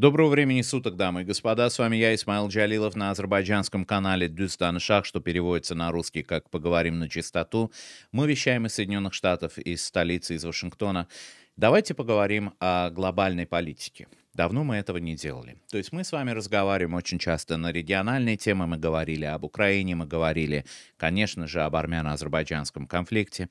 Доброго времени суток, дамы и господа. С вами я, Исмаил Джалилов, на азербайджанском канале Дюстан Шах, что переводится на русский как «Поговорим на чистоту». Мы вещаем из Соединенных Штатов, из столицы, из Вашингтона. Давайте поговорим о глобальной политике. Давно мы этого не делали. То есть мы с вами разговариваем очень часто на региональные темы. Мы говорили об Украине, мы говорили, конечно же, об армяно-азербайджанском конфликте.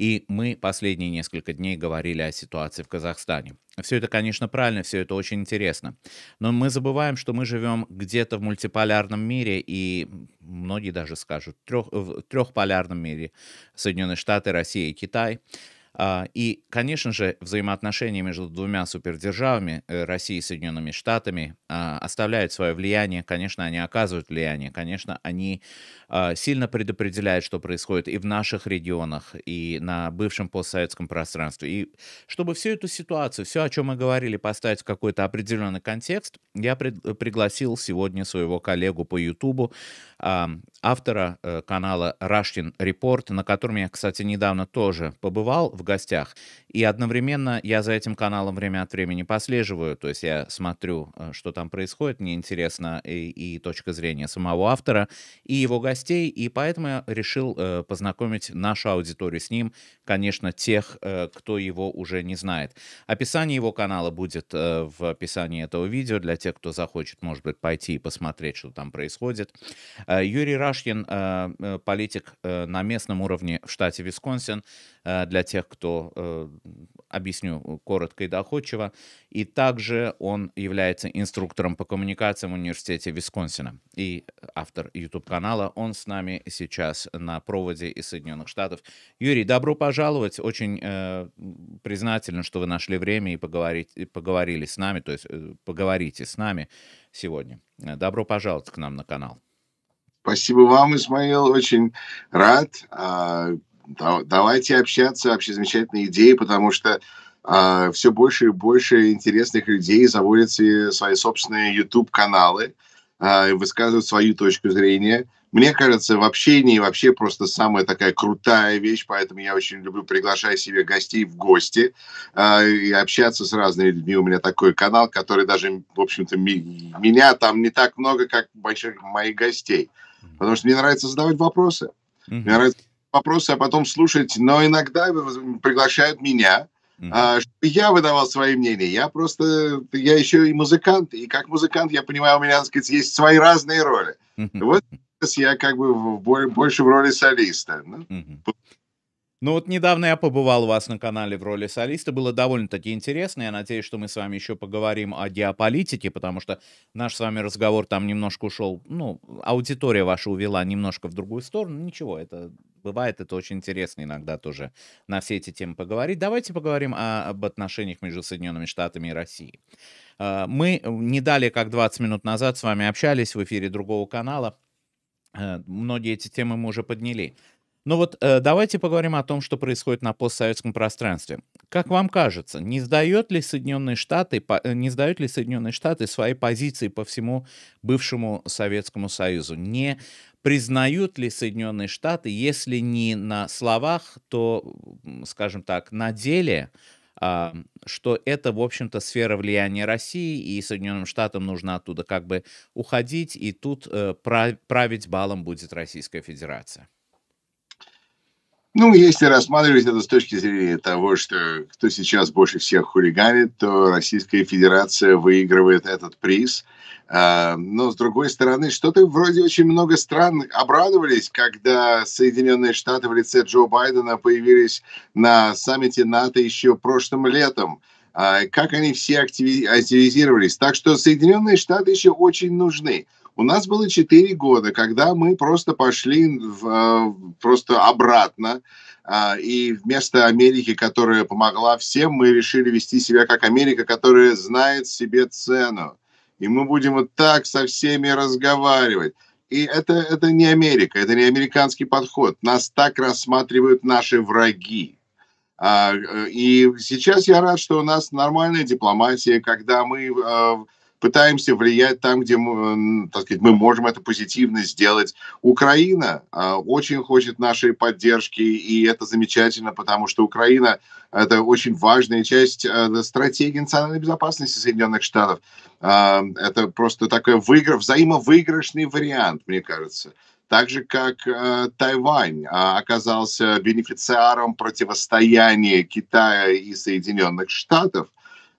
И мы последние несколько дней говорили о ситуации в Казахстане. Все это, конечно, правильно, все это очень интересно. Но мы забываем, что мы живем где-то в мультиполярном мире, и многие даже скажут, трех, в трехполярном мире Соединенные Штаты, Россия и Китай – а, и, конечно же, взаимоотношения между двумя супердержавами, э, Россией и Соединенными Штатами, а, оставляют свое влияние, конечно, они оказывают влияние, конечно, они а, сильно предопределяют, что происходит и в наших регионах, и на бывшем постсоветском пространстве. И чтобы всю эту ситуацию, все, о чем мы говорили, поставить в какой-то определенный контекст, я пригласил сегодня своего коллегу по Ютубу, автора э, канала Russian Report, на котором я, кстати, недавно тоже побывал в гостях. И одновременно я за этим каналом время от времени послеживаю, то есть я смотрю, э, что там происходит, мне интересно и, и точка зрения самого автора, и его гостей, и поэтому я решил э, познакомить нашу аудиторию с ним, конечно, тех, кто его уже не знает. Описание его канала будет в описании этого видео для тех, кто захочет, может быть, пойти и посмотреть, что там происходит. Э, Юрий Рашкин, э, э, политик на местном уровне в штате Висконсин, для тех, кто, объясню коротко и доходчиво, и также он является инструктором по коммуникациям в университете Висконсина и автор YouTube-канала. Он с нами сейчас на проводе из Соединенных Штатов. Юрий, добро пожаловать. Очень э, признателен, что вы нашли время и поговорить, поговорили с нами, то есть э, поговорите с нами сегодня. Добро пожаловать к нам на канал. Спасибо вам, Исмаил, очень рад. А, давайте общаться, вообще замечательные идеи, потому что а, все больше и больше интересных людей заводят свои собственные YouTube-каналы, а, высказывают свою точку зрения. Мне кажется, в общении вообще просто самая такая крутая вещь, поэтому я очень люблю приглашать себе гостей в гости э, и общаться с разными людьми. У меня такой канал, который даже, в общем-то, ми- меня там не так много, как больших моих гостей. Потому что мне нравится задавать вопросы. Mm-hmm. Мне нравится вопросы, а потом слушать. Но иногда приглашают меня, mm-hmm. чтобы я выдавал свои мнения. Я просто, я еще и музыкант. И как музыкант, я понимаю, у меня, так сказать, есть свои разные роли. Mm-hmm. Вот сейчас я как бы в, больше в роли солиста. Ну, mm-hmm. Ну вот недавно я побывал у вас на канале в роли солиста, было довольно-таки интересно. Я надеюсь, что мы с вами еще поговорим о геополитике, потому что наш с вами разговор там немножко ушел, ну, аудитория ваша увела немножко в другую сторону. Ну, ничего, это бывает, это очень интересно иногда тоже на все эти темы поговорить. Давайте поговорим о, об отношениях между Соединенными Штатами и Россией. Э, мы не далее, как 20 минут назад с вами общались в эфире другого канала. Э, многие эти темы мы уже подняли. Но ну вот э, давайте поговорим о том, что происходит на постсоветском пространстве. Как вам кажется, не сдает ли Соединенные Штаты, по, э, не сдают ли Соединенные Штаты свои позиции по всему бывшему Советскому Союзу? Не признают ли Соединенные Штаты, если не на словах, то, скажем так, на деле, э, что это, в общем-то, сфера влияния России, и Соединенным Штатам нужно оттуда как бы уходить, и тут э, править балом будет Российская Федерация? Ну, если рассматривать это с точки зрения того, что кто сейчас больше всех хулиганит, то Российская Федерация выигрывает этот приз. А, но, с другой стороны, что-то вроде очень много стран обрадовались, когда Соединенные Штаты в лице Джо Байдена появились на саммите НАТО еще прошлым летом а, как они все активизировались. Так что Соединенные Штаты еще очень нужны. У нас было 4 года, когда мы просто пошли в, просто обратно, а, и вместо Америки, которая помогла всем, мы решили вести себя как Америка, которая знает себе цену. И мы будем вот так со всеми разговаривать. И это, это не Америка, это не американский подход. Нас так рассматривают наши враги. А, э, и сейчас я рад, что у нас нормальная дипломатия, когда мы а, пытаемся влиять там, где мы, так сказать, мы можем это позитивно сделать. Украина а, очень хочет нашей поддержки, и это замечательно, потому что Украина – это очень важная часть э, стратегии национальной безопасности Соединенных Штатов. А, это просто такой выигр... взаимовыигрышный вариант, мне кажется так же как э, Тайвань э, оказался бенефициаром противостояния Китая и Соединенных Штатов,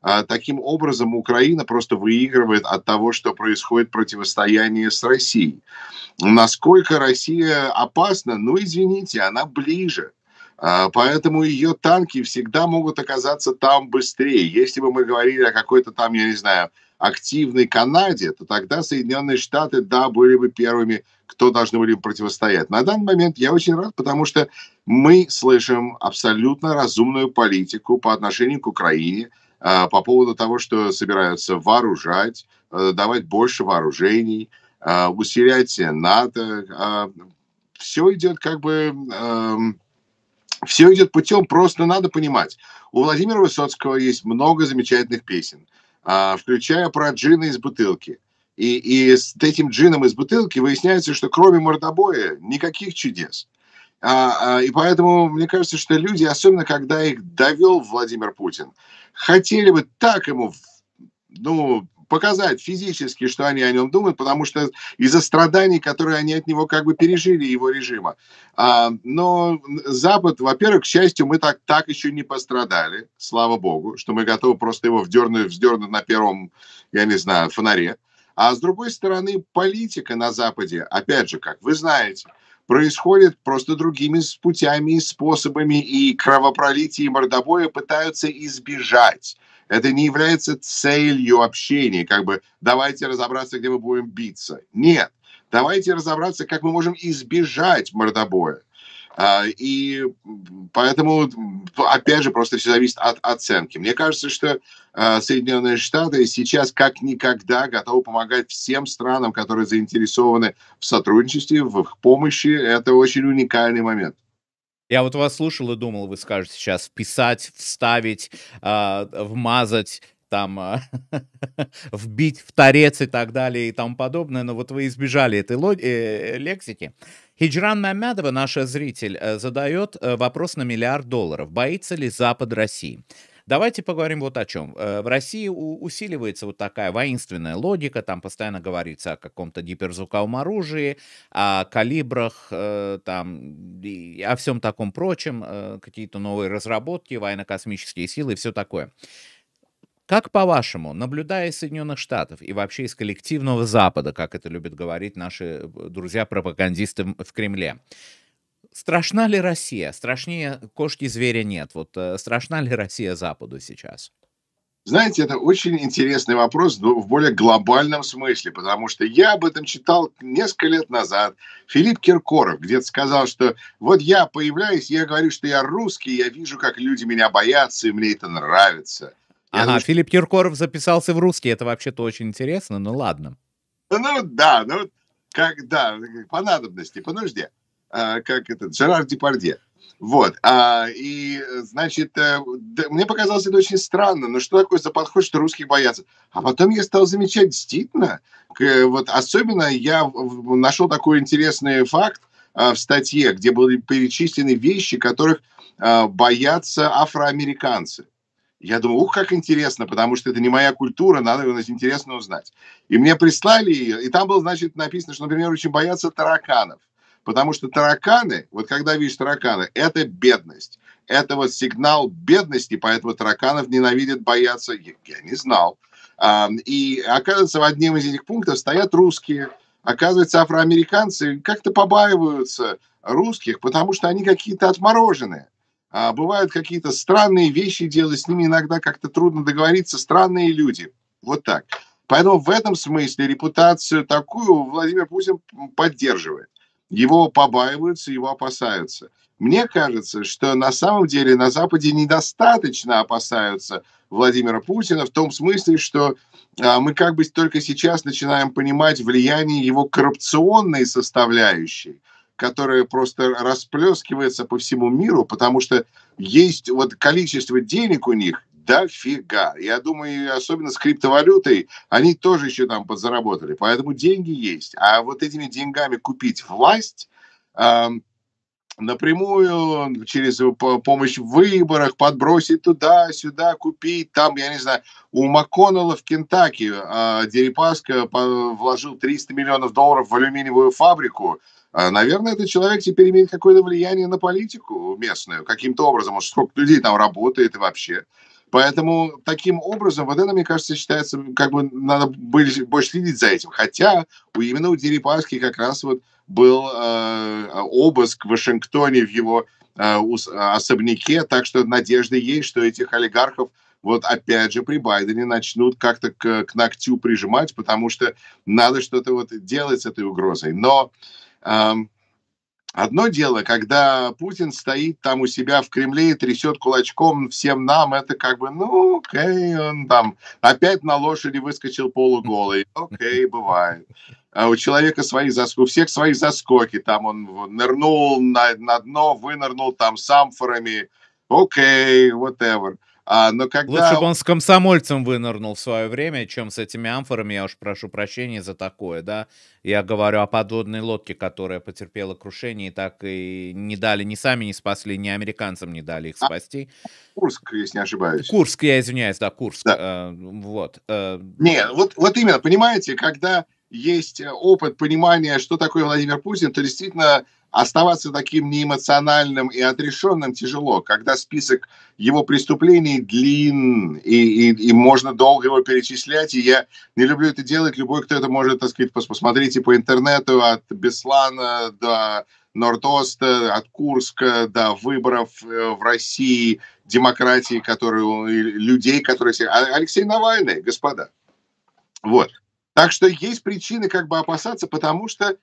а, таким образом, Украина просто выигрывает от того, что происходит противостояние с Россией. Насколько Россия опасна? Ну, извините, она ближе. А, поэтому ее танки всегда могут оказаться там быстрее. Если бы мы говорили о какой-то там, я не знаю, активной Канаде, то тогда Соединенные Штаты, да, были бы первыми, кто должны были бы противостоять. На данный момент я очень рад, потому что мы слышим абсолютно разумную политику по отношению к Украине – а, по поводу того, что собираются вооружать, э, давать больше вооружений, а, усилять НАТО. А, Все идет как бы... Эм, Все идет путем, просто надо понимать. У Владимира Высоцкого есть много замечательных песен, включая про джина из бутылки. И, и с этим джином из бутылки выясняется, что кроме мордобоя никаких чудес. и поэтому мне кажется, что люди, особенно когда их довел Владимир Путин, хотели бы так ему, ну, показать физически, что они о нем думают, потому что из-за страданий, которые они от него как бы пережили, его режима. А, но Запад, во-первых, к счастью, мы так, так еще не пострадали, слава богу, что мы готовы просто его вдернуть, вздернуть на первом, я не знаю, фонаре. А с другой стороны, политика на Западе, опять же, как вы знаете, происходит просто другими путями и способами, и кровопролитие, и мордобоя пытаются избежать. Это не является целью общения, как бы давайте разобраться, где мы будем биться. Нет, давайте разобраться, как мы можем избежать мордобоя. А, и поэтому, опять же, просто все зависит от оценки. Мне кажется, что Э, Соединенные Штаты сейчас как никогда готовы помогать всем странам, которые заинтересованы в сотрудничестве, в их помощи. Это очень уникальный момент. Я вот вас слушал и думал, вы скажете сейчас вписать, вставить, э, вмазать там э, вбить в торец и так далее и тому подобное, но вот вы избежали этой э, лексики. Хиджран Мамедова, наша зритель, задает вопрос на миллиард долларов. Боится ли Запад России? Давайте поговорим вот о чем. Э, в России усиливается вот такая воинственная логика, там постоянно говорится о каком-то гиперзвуковом оружии, о калибрах, э, там, о всем таком прочем, э, какие-то новые разработки, военно-космические силы и все такое. Как по-вашему, наблюдая из Соединенных Штатов и вообще из коллективного Запада, как это любят говорить наши друзья-пропагандисты в Кремле, страшна ли Россия? Страшнее кошки зверя нет. Вот э, страшна ли Россия Западу сейчас? Знаете, это очень интересный вопрос в более глобальном смысле, потому что я об этом читал несколько лет назад. Филипп Киркоров где-то сказал, что вот я появляюсь, я говорю, что я русский, я вижу, как люди меня боятся, и мне это нравится. Я ага, думаю, Филипп Киркоров записался в русский, это вообще-то очень интересно, но ну ладно. Ну да, ну когда, э, по надобности, по нужде. А, как этот, Жерар Депардье. Вот. А, и, значит, э, да, мне показалось это очень странно. Но что такое за подход, что русских боятся? А потом я стал замечать, действительно, к, вот особенно я нашел такой интересный факт а, в статье, где были перечислены вещи, которых а, боятся афроамериканцы. Я думаю, ух, как интересно, потому что это не моя культура, надо его интересно узнать. И мне прислали ее, и там было, значит, написано, что, например, очень боятся тараканов. Потому что тараканы, вот когда видишь тараканы, это бедность. Это вот сигнал бедности, поэтому тараканов ненавидят, боятся. Я не знал. А, и оказывается, в одним из этих пунктов стоят русские. Оказывается, афроамериканцы как-то побаиваются русских, потому что они какие-то отмороженные. А, бывают какие-то странные вещи делать, с ними иногда как-то трудно договориться, странные люди. Вот так. Поэтому в этом смысле репутацию такую Владимир Путин поддерживает его побаиваются, его опасаются. Мне кажется, что на самом деле на Западе недостаточно опасаются Владимира Путина в том смысле, что а, мы как бы только сейчас начинаем понимать влияние его коррупционной составляющей, которая просто расплескивается по всему миру, потому что есть вот количество денег у них, дофига. Я думаю, особенно с криптовалютой, они тоже еще там подзаработали. Поэтому деньги есть. А вот этими деньгами купить власть э, напрямую, через помощь в выборах, подбросить туда-сюда, купить там, я не знаю. У МакКоннелла в Кентаки э, а, Дерипаска вложил 300 миллионов долларов в алюминиевую фабрику. А, наверное, этот человек теперь имеет какое-то влияние на политику местную, каким-то образом. Уж сколько людей там работает и вообще. Поэтому таким образом вот это мне кажется, считается, как бы надо были, больше следить за этим. Хотя у, именно у Дерипаски как раз вот был э, обыск в Вашингтоне в его э, особняке, так что надежда есть, что этих олигархов вот опять же при Байдене начнут как-то к, к ногтю прижимать, потому что надо что-то вот делать с этой угрозой. Но эм, Одно дело, когда Путин стоит там у себя в Кремле и трясет кулачком всем нам, это как бы, ну, окей, он там опять на лошади выскочил полуголый, окей, бывает. А у человека свои заскоки, у всех свои заскоки, там он нырнул на, на дно, вынырнул там с амфорами, окей, whatever. А, но когда... Лучше бы он с комсомольцем вынырнул в свое время, чем с этими амфорами. Я уж прошу прощения за такое, да. Я говорю о подводной лодке, которая потерпела крушение, и так и не дали, ни сами не спасли, ни американцам не дали их а, спасти. А, Курск, если не ошибаюсь. Курск, я извиняюсь, да, Курск. Да. Э, вот. Э... Не, вот, вот именно, понимаете, когда есть э, опыт понимания, что такое Владимир Путин, то действительно оставаться таким неэмоциональным и отрешенным тяжело, когда список его преступлений длин, и, и, и можно долго его перечислять, и я не люблю это делать, любой, кто это может, так сказать, посмотрите по интернету, от Беслана до Нордоста, от Курска до выборов э, в России, демократии, которые, людей, которые... А, Алексей Навальный, господа. Вот. Так что есть причины как бы опасаться, потому что,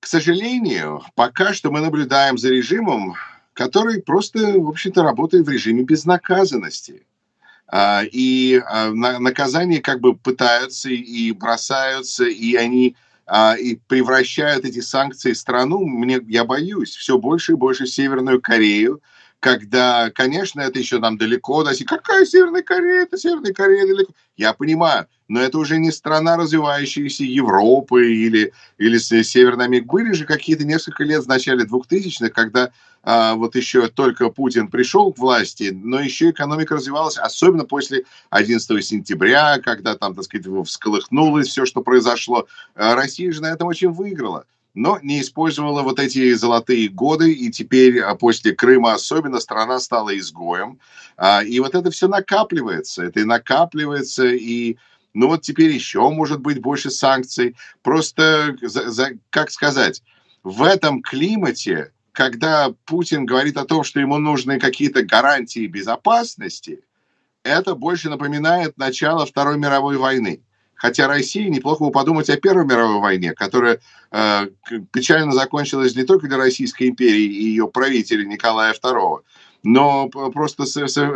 к сожалению, пока что мы наблюдаем за режимом, который просто, в общем-то, работает в режиме безнаказанности. А, и а, наказания как бы пытаются и бросаются, и они а, и превращают эти санкции страну, мне, я боюсь, все больше и больше в Северную Корею, когда, конечно, это еще там далеко, да, какая Северная Корея, это Северная Корея далеко. Я понимаю, но это уже не страна развивающейся Европы или, или Северной Америки. Были же какие-то несколько лет в начале 2000-х, когда а, вот еще только Путин пришел к власти, но еще экономика развивалась, особенно после 11 сентября, когда там, так сказать, всколыхнулось все, что произошло. А Россия же на этом очень выиграла но не использовала вот эти золотые годы, и теперь а, после Крыма особенно страна стала изгоем. А, и вот это все накапливается, это и накапливается, и ну вот теперь еще может быть больше санкций. Просто, за, за, как сказать, в этом климате, когда Путин говорит о том, что ему нужны какие-то гарантии безопасности, это больше напоминает начало Второй мировой войны. Хотя России неплохо бы подумать о Первой мировой войне, которая э, печально закончилась не только для Российской империи и ее правителя Николая II, но просто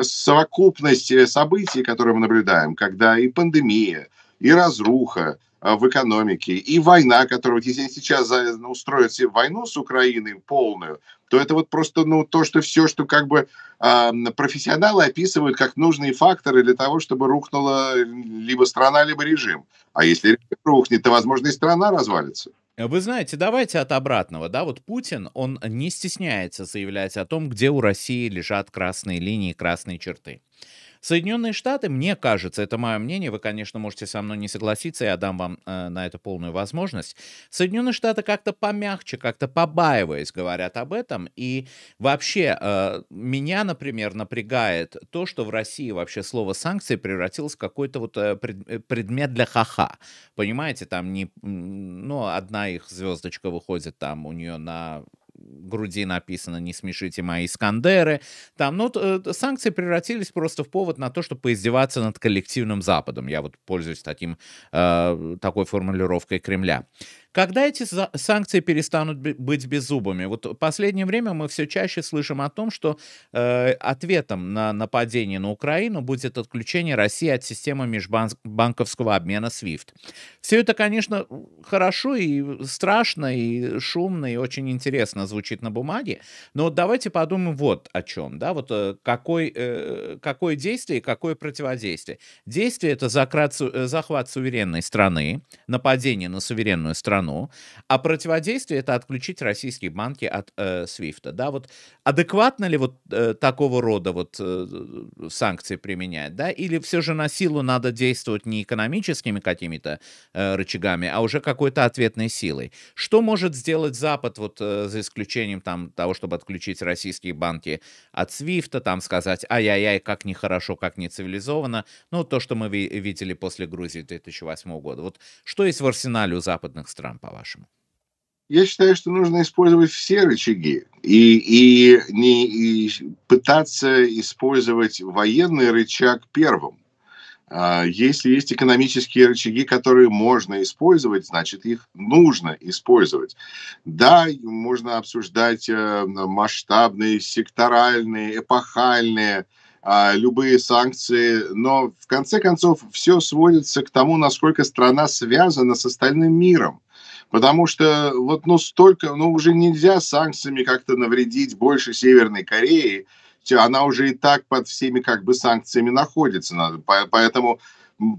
совокупность э, событий, которые мы наблюдаем, когда и пандемия, и разруха а, в экономике, и война, которая, если сейчас устроит себе войну с Украиной полную, то это вот просто ну, то, что все, что как бы э, профессионалы описывают как нужные факторы для того, чтобы рухнула либо страна, либо режим. А если рухнет, то, возможно, и страна развалится. Э, вы знаете, давайте от обратного, да, вот Путин, он не стесняется заявлять о том, где у России лежат красные линии, красные черты. Соединенные Штаты, мне кажется, это мое мнение, вы, конечно, можете со мной не согласиться, я дам вам э, на это полную возможность. Соединенные Штаты как-то помягче, как-то побаиваясь говорят об этом. И вообще э, меня, например, напрягает то, что в России вообще слово санкции превратилось в какой-то вот э, пред, э, предмет для ха-ха. Понимаете, там не, ну, одна их звездочка выходит там у нее на груди написано «Не смешите мои Искандеры». Там, ну, э, санкции превратились просто в повод на то, чтобы поиздеваться над коллективным Западом. Я вот пользуюсь таким, э, такой формулировкой Кремля. Когда эти санкции перестанут быть беззубыми? Вот в последнее время мы все чаще слышим о том, что э, ответом на нападение на Украину будет отключение России от системы межбанковского обмена SWIFT. Все это, конечно, хорошо и страшно, и шумно, и очень интересно звучит на бумаге, но давайте подумаем вот о чем, да, вот э, какой, э, какое действие и какое противодействие. Действие — это э, захват суверенной страны, нападение на суверенную страну, страну, а противодействие это отключить российские банки от э, SWIFT. Да, вот адекватно ли вот э, такого рода вот э, санкции применять, да, или все же на силу надо действовать не экономическими какими-то э, рычагами, а уже какой-то ответной силой. Что может сделать Запад вот э, за исключением там того, чтобы отключить российские банки от SWIFT, там сказать, ай-яй-яй, как нехорошо, как не цивилизованно, ну то, что мы ви- видели после Грузии 2008 года. Вот что есть в арсенале у западных стран? Трамп, по-вашему? Я считаю, что нужно использовать все рычаги и, и не и пытаться использовать военный рычаг первым. А, если есть экономические рычаги, которые можно использовать, значит, их нужно использовать. Да, можно обсуждать э, масштабные, секторальные, эпохальные, а, любые санкции, но в конце концов все сводится к тому, насколько страна связана с остальным миром. Потому что вот ну столько, ну уже нельзя санкциями как-то навредить больше Северной Кореи. Она уже и так под всеми как бы санкциями находится. Надо, поэтому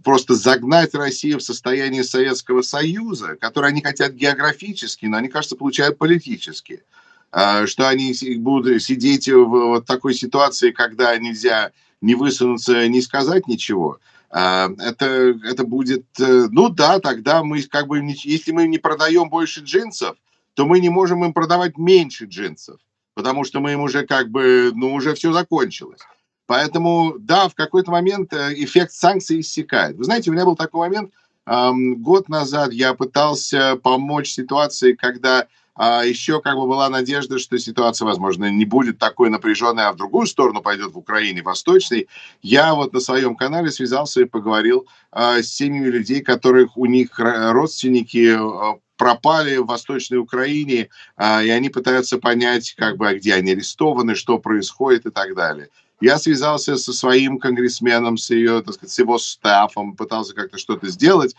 просто загнать Россию в состояние Советского Союза, которое они хотят географически, но они, кажется, получают политически. А, что они будут сидеть в вот такой ситуации, когда нельзя не высунуться, не сказать ничего – Эм, это, это будет, э, ну да, тогда мы как бы, если мы не продаем больше джинсов, то мы не можем им продавать меньше джинсов, потому что мы им уже как бы, ну уже все закончилось. Поэтому, да, в какой-то момент э, эффект санкций иссякает. Вы знаете, у меня был такой момент, эм, год назад я пытался помочь ситуации, когда а еще как бы была надежда, что ситуация, возможно, не будет такой напряженной, а в другую сторону пойдет в Украине, восточной. Я вот на своем канале связался и поговорил а, с семьями людей, которых у них родственники э, пропали в Восточной Украине, а, и они пытаются понять, как бы, а где они арестованы, что происходит и так далее. Я связался со своим конгрессменом, с ее, так сказать, с его стафом, пытался как-то что-то сделать.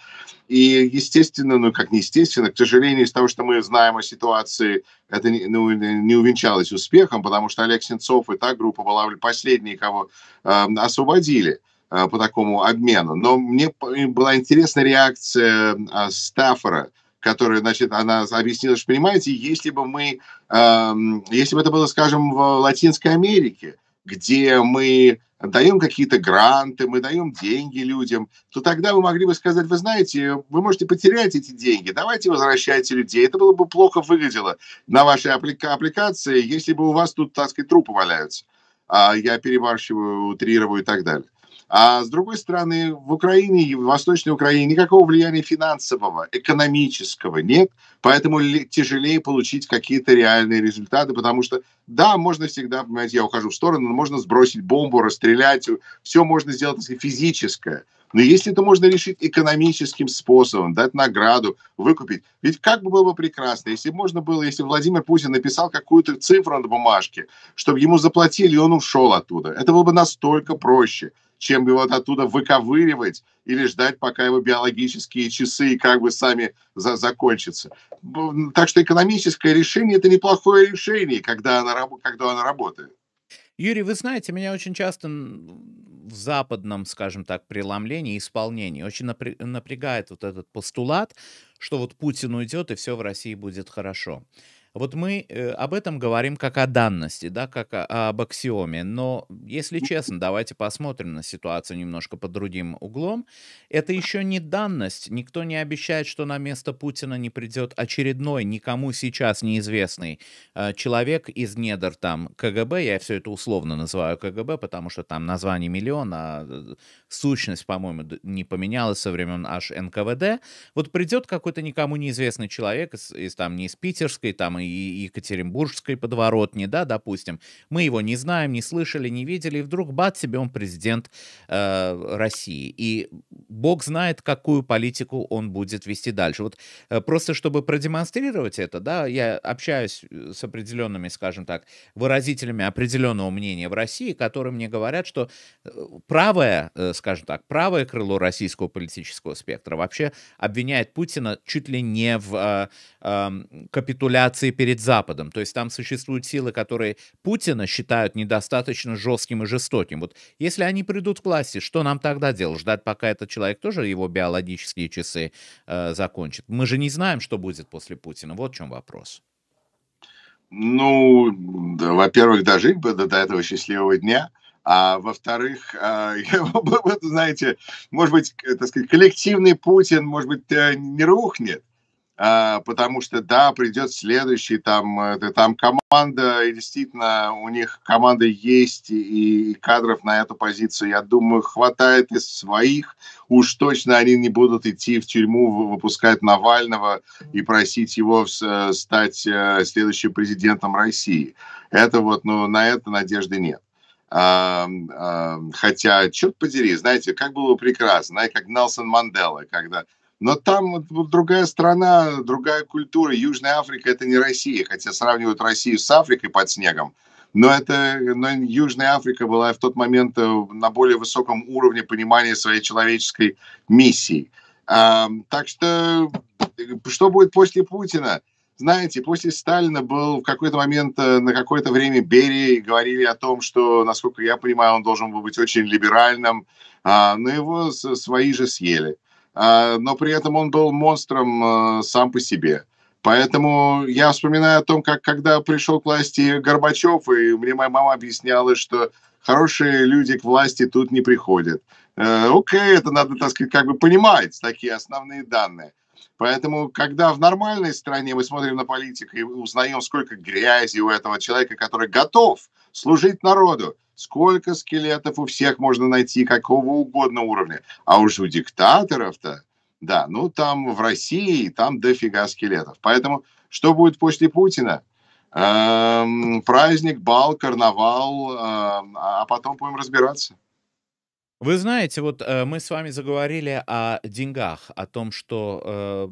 И, естественно, ну, как не естественно, к сожалению, из того, что мы знаем о ситуации, это не, ну, не увенчалось успехом, потому что Олег Сенцов и та группа была последней, кого э, освободили э, по такому обмену. Но мне была интересна реакция э, Стаффера, которая, значит, она объяснила, что, понимаете, если бы мы, э, если бы это было, скажем, в Латинской Америке, где мы даем какие-то гранты, мы даем деньги людям, то тогда вы могли бы сказать, вы знаете, вы можете потерять эти деньги, давайте возвращайте людей. Это было бы плохо выглядело на вашей аплика- аппликации, если бы у вас тут, так сказать, трупы валяются. А я перебарщиваю, утрирую и так далее. А с другой стороны, в Украине и в Восточной Украине никакого влияния финансового, экономического нет, поэтому тяжелее получить какие-то реальные результаты, потому что, да, можно всегда, понимаете, я ухожу в сторону, но можно сбросить бомбу, расстрелять, все можно сделать если физическое. Но если это можно решить экономическим способом, дать награду, выкупить, ведь как бы было бы прекрасно, если можно было, если Владимир Путин написал какую-то цифру на бумажке, чтобы ему заплатили, и он ушел оттуда. Это было бы настолько проще чем его оттуда выковыривать или ждать, пока его биологические часы как бы сами за закончатся. Так что экономическое решение – это неплохое решение, когда оно, когда оно работает. Юрий, вы знаете, меня очень часто в западном, скажем так, преломлении исполнении очень напрягает вот этот постулат, что вот Путин уйдет и все в России будет хорошо. Вот мы э, об этом говорим как о данности, да, как о, об аксиоме. Но, если честно, давайте посмотрим на ситуацию немножко под другим углом. Это еще не данность. Никто не обещает, что на место Путина не придет очередной, никому сейчас неизвестный э, человек из недр там КГБ. Я все это условно называю КГБ, потому что там название миллион, а э, сущность, по-моему, не поменялась со времен аж НКВД. Вот придет какой-то никому неизвестный человек из, из там не из питерской, там и и Екатеринбургской подворотни, да, допустим, мы его не знаем, не слышали, не видели, и вдруг бат себе он президент э, России. И бог знает, какую политику он будет вести дальше. Вот э, просто чтобы продемонстрировать это, да, я общаюсь э, с определенными, скажем так, выразителями определенного мнения в России, которые мне говорят, что э, правое, э, скажем так, правое крыло российского политического спектра вообще обвиняет Путина чуть ли не в э, э, капитуляции перед Западом. То есть там существуют силы, которые Путина считают недостаточно жестким и жестоким. Вот если они придут к власти, что нам тогда делать? Ждать, пока этот человек тоже его биологические часы э, закончит? Мы же не знаем, что будет после Путина. Вот в чем вопрос. Ну, да, во-первых, дожить бы до, до этого счастливого дня. А во-вторых, э, знаете, может быть, так сказать, коллективный Путин, может быть, э, не рухнет, а, потому что, да, придет следующий, там, там команда, и действительно, у них команда есть, и, и кадров на эту позицию, я думаю, хватает из своих, уж точно они не будут идти в тюрьму, выпускать Навального и просить его стать э, следующим президентом России. Это вот, ну, на это надежды нет. А, а, хотя, черт подери, знаете, как было прекрасно, знаете, как Нелсон Мандела, когда но там другая страна, другая культура. Южная Африка – это не Россия, хотя сравнивают Россию с Африкой под снегом. Но, это, но Южная Африка была в тот момент э, на более высоком уровне понимания своей человеческой миссии. А, так что что будет после Путина? Знаете, после Сталина был в какой-то момент, э, на какое-то время Берия, и говорили о том, что, насколько я понимаю, он должен был быть очень либеральным, а, но его свои же съели. А, но при этом он был монстром э, сам по себе. Поэтому я вспоминаю о том, как когда пришел к власти Горбачев, и мне моя мама объясняла, что хорошие люди к власти тут не приходят. Э, окей, это надо, так сказать, как бы понимать, такие основные данные. Поэтому, когда в нормальной стране мы смотрим на политику и узнаем, сколько грязи у этого человека, который готов служить народу. Сколько скелетов у всех можно найти, какого угодно уровня. А уж у диктаторов-то, да, ну там в России, там дофига скелетов. Поэтому что будет после Путина? Эм, праздник, бал, карнавал, эм, а, а потом будем разбираться. Вы знаете, вот э, мы с вами заговорили о деньгах, о том, что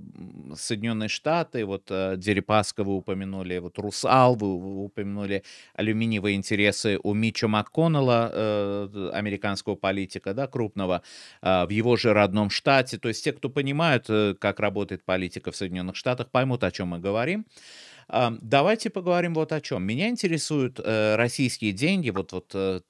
э, Соединенные Штаты, вот э, Дерипаска вы упомянули, вот Русал вы, упомянули, алюминиевые интересы у Мича МакКоннелла, э, американского политика, да, крупного, э, в его же родном штате. То есть те, кто понимают, э, как работает политика в Соединенных Штатах, поймут, о чем мы говорим. Давайте поговорим вот о чем. Меня интересуют э, российские деньги, вот, вот э,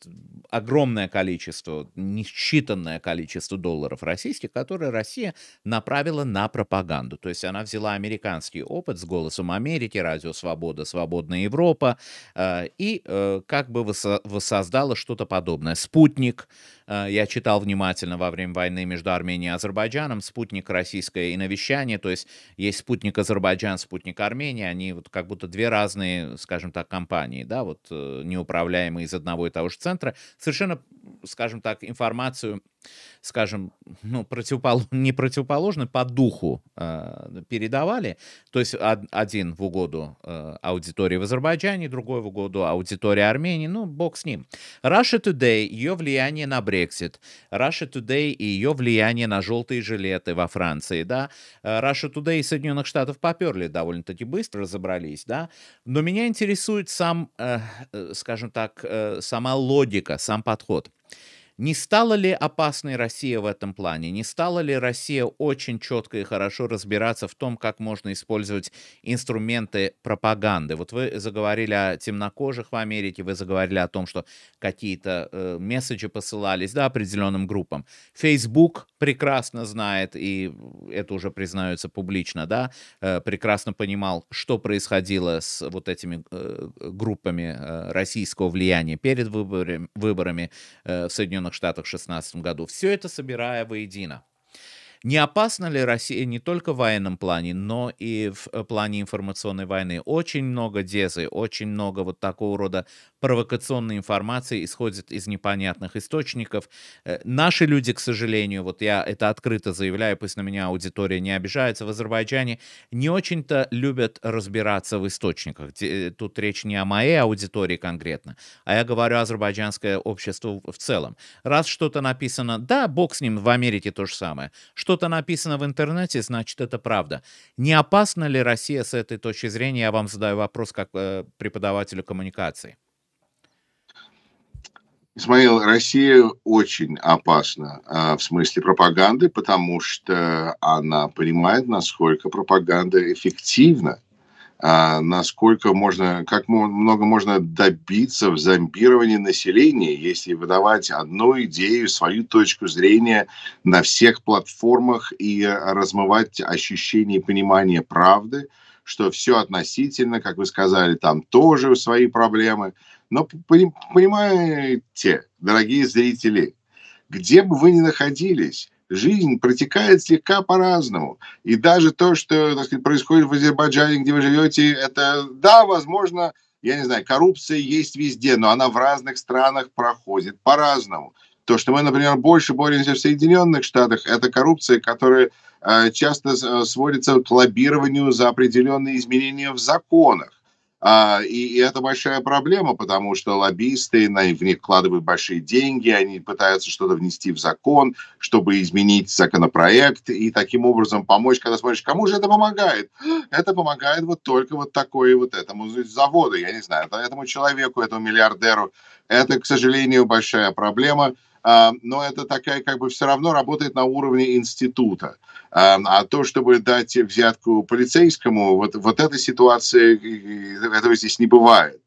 огромное количество, несчитанное количество долларов российских, которые Россия направила на пропаганду. То есть она взяла американский опыт с «Голосом Америки», «Радио Свобода», «Свободная Европа» э, и как бы воссоздала что-то подобное. «Спутник», я читал внимательно во время войны между Арменией и Азербайджаном, «Спутник российское и навещание», то есть есть «Спутник Азербайджан», «Спутник Армения. они вот как будто две разные, скажем так, компании, да, вот э, неуправляемые из одного и того же центра, совершенно, скажем так, информацию скажем, ну, противопол... не противоположны по духу э, передавали. То есть один в угоду э, аудитории в Азербайджане, другой в угоду аудитории Армении. Ну, бог с ним. Russia Today, ее влияние на Brexit. Russia Today и ее влияние на желтые жилеты во Франции, да. Э, Russia Today и Соединенных Штатов поперли довольно-таки быстро, разобрались, да. Но меня интересует сам, э, э скажем так, э, сама логика, сам подход. Не стала ли опасной Россия в этом плане? Не стала ли Россия очень четко и хорошо разбираться в том, как можно использовать инструменты пропаганды? Вот вы заговорили о темнокожих в Америке, вы заговорили о том, что какие-то э, месседжи посылались да, определенным группам. Facebook прекрасно знает, и это уже признается публично, да, э, прекрасно понимал, что происходило с вот этими э, группами э, российского влияния перед выборами, выборами э, в Соединенных Соединенных Штатах в 2016 году. Все это собирая воедино. Не опасна ли Россия не только в военном плане, но и в э, плане информационной войны? Очень много дезы, очень много вот такого рода провокационной информации исходит из непонятных источников. Э, наши люди, к сожалению, вот я это открыто заявляю, пусть на меня аудитория не обижается, в Азербайджане не очень-то любят разбираться в источниках. Э, тут речь не о моей аудитории конкретно, а я говорю азербайджанское общество в целом. Раз что-то написано, да, бог с ним, в Америке то же самое. Что что-то написано в интернете, значит, это правда. Не опасна ли Россия с этой точки зрения? Я вам задаю вопрос как э, преподавателю коммуникации. Исмаил, Россия очень опасна э, в смысле пропаганды, потому что она понимает, насколько пропаганда эффективна а, насколько можно, как много можно добиться в зомбировании населения, если выдавать одну идею, свою точку зрения на всех платформах и размывать ощущение и понимание правды, что все относительно, как вы сказали, там тоже свои проблемы. Но понимаете, дорогие зрители, где бы вы ни находились, жизнь протекает слегка по-разному. И даже то, что так сказать, происходит в Азербайджане, где вы живете, это, да, возможно, я не знаю, коррупция есть везде, но она в разных странах проходит по-разному. То, что мы, например, больше боремся в Соединенных Штатах, это коррупция, которая э, часто э, сводится к лоббированию за определенные изменения в законах. А, и, это большая проблема, потому что лоббисты на, в них вкладывают большие деньги, они пытаются что-то внести в закон, чтобы изменить законопроект и таким образом помочь, когда смотришь, кому же это помогает? Это помогает вот только вот такой вот этому заводу, я не знаю, этому человеку, этому миллиардеру. Это, к сожалению, большая проблема, а, но это такая как бы все равно работает на уровне института. Эм, а то, чтобы дать взятку полицейскому, вот, вот эта ситуация, этого здесь не бывает.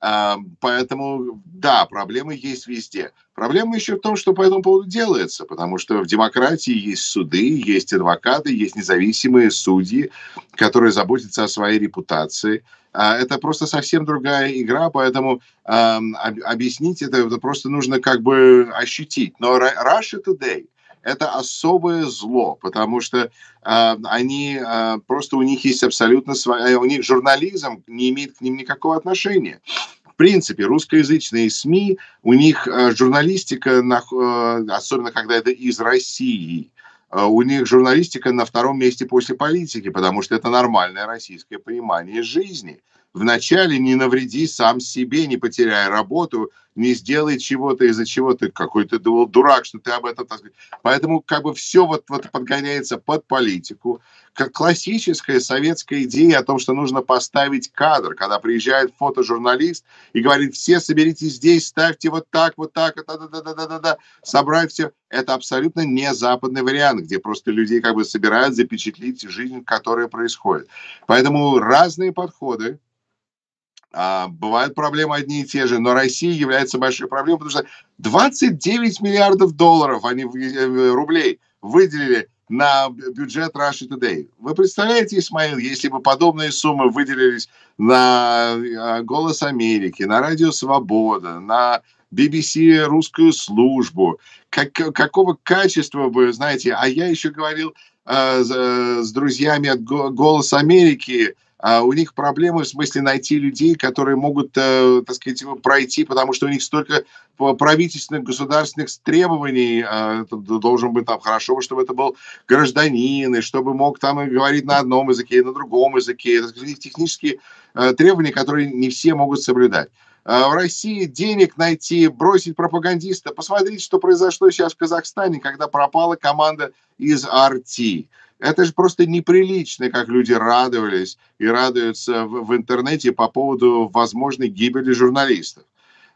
Эм, поэтому, да, проблемы есть везде. Проблема еще в том, что по этому поводу делается, потому что в демократии есть суды, есть адвокаты, есть независимые судьи, которые заботятся о своей репутации. А это просто совсем другая игра, поэтому эм, объяснить это просто нужно как бы ощутить. Но Russia Today – это особое зло, потому что э, они э, просто у них есть абсолютно своя, у них журнализм не имеет к ним никакого отношения. В принципе, русскоязычные СМИ, у них а, журналистика, особенно когда это из России, у них журналистика на втором месте после политики, потому что это нормальное российское понимание жизни. Вначале не навреди сам себе, не потеряй работу, не сделай чего-то, из-за чего ты какой-то дурак, что ты об этом... Так Поэтому как бы все вот, вот подгоняется под политику. Как классическая советская идея о том, что нужно поставить кадр, когда приезжает фотожурналист и говорит, все соберитесь здесь, ставьте вот так, вот так, да да да да да да, -да. собрать все. Это абсолютно не западный вариант, где просто людей как бы собирают запечатлить жизнь, которая происходит. Поэтому разные подходы, а, бывают проблемы одни и те же, но Россия является большой проблемой, потому что 29 миллиардов долларов, они э, рублей, выделили на бюджет Russia Today. Вы представляете, Исмаил, если бы подобные суммы выделились на э, «Голос Америки», на «Радио Свобода», на BBC русскую службу, как, какого качества бы, знаете, а я еще говорил э, с, э, с друзьями от «Голос Америки», а у них проблемы в смысле найти людей, которые могут, э, так сказать, пройти, потому что у них столько правительственных, государственных требований, а, должен быть там хорошо, чтобы это был гражданин, и чтобы мог там и говорить на одном языке, и на другом языке. Это технические э, требования, которые не все могут соблюдать а в России денег найти, бросить пропагандиста. Посмотрите, что произошло сейчас в Казахстане, когда пропала команда из Арти. Это же просто неприлично, как люди радовались и радуются в, в интернете по поводу возможной гибели журналистов.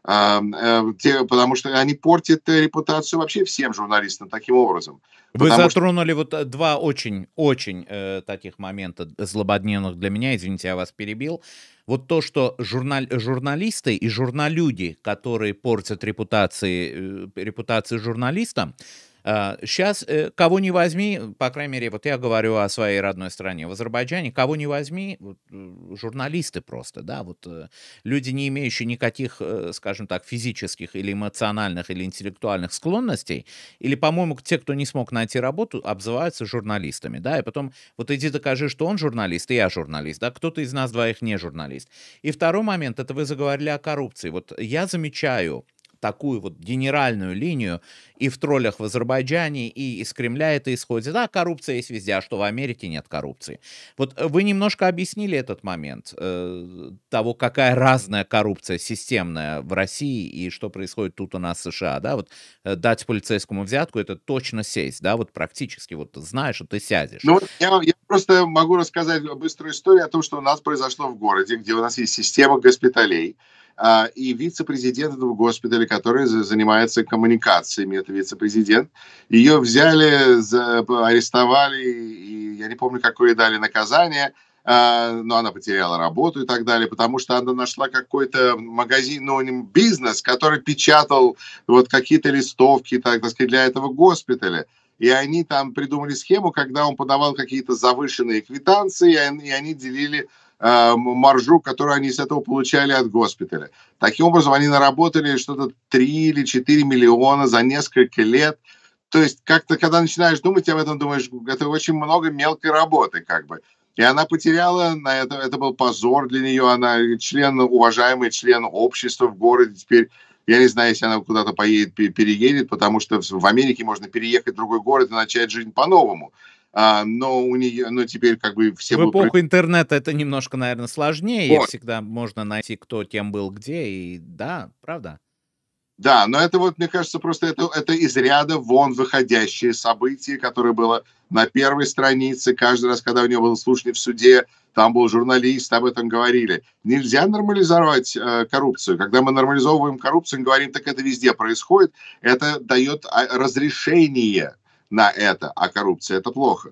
А, а, те, потому что они портят репутацию вообще всем журналистам таким образом. Вы потому затронули что... вот э, два очень-очень э, таких момента злободневных для меня, извините, я вас перебил. Вот то, что журнал, журналисты и журналюди, которые портят репутации, э, репутацию журналистам, Сейчас а, э, кого не возьми, по крайней мере, вот я говорю о своей родной стране, в Азербайджане, кого не возьми, э, журналисты просто, да, вот э, люди, не имеющие никаких, скажем так, физических или эмоциональных или интеллектуальных склонностей, или, по-моему, те, кто не смог найти работу, обзываются журналистами, да, и потом вот иди докажи, что он журналист, и я журналист, да, кто-то из нас двоих не журналист. И второй момент, это вы заговорили о коррупции. Вот я замечаю, такую вот генеральную линию и в троллях в Азербайджане, и из Кремля это исходит. Да, коррупция есть везде, а что в Америке нет коррупции. Вот э, вы немножко объяснили этот момент э, того, какая разная коррупция системная в России и что происходит тут у нас в США, да, вот э, дать полицейскому взятку, это точно сесть, да, вот практически, вот знаешь, что ты сядешь. Ну, я, я просто могу рассказать быструю историю о том, что у нас произошло в городе, где у нас есть система госпиталей, а, и вице-президент этого госпиталя, который занимается коммуникациями, это вице-президент. Ее взяли, арестовали, и я не помню, какое дали наказание, а, но она потеряла работу и так далее, потому что она нашла какой-то магазин, ну, бизнес, который печатал вот какие-то листовки, так, так сказать, для этого госпиталя. И они там придумали схему, когда он подавал какие-то завышенные квитанции, и они делили Э, маржу, которую они с этого получали от госпиталя. Таким образом, они наработали что-то 3 или 4 миллиона за несколько лет. То есть как-то, когда начинаешь думать об этом, думаешь, это очень много мелкой работы, как бы. И она потеряла на это, это был позор для нее, она член, уважаемый член общества в городе теперь. Я не знаю, если она куда-то поедет, переедет, потому что в Америке можно переехать в другой город и начать жизнь по-новому а, но у нее, но теперь как бы все... В эпоху интернета это немножко, наверное, сложнее, вот. и всегда можно найти, кто тем был где, и да, правда. Да, но это вот, мне кажется, просто это, это из ряда вон выходящие события, которые было на первой странице, каждый раз, когда у него было слушание в суде, там был журналист, об этом говорили. Нельзя нормализовать э, коррупцию. Когда мы нормализовываем коррупцию, мы говорим, так это везде происходит, это дает а, разрешение на это, а коррупция это плохо.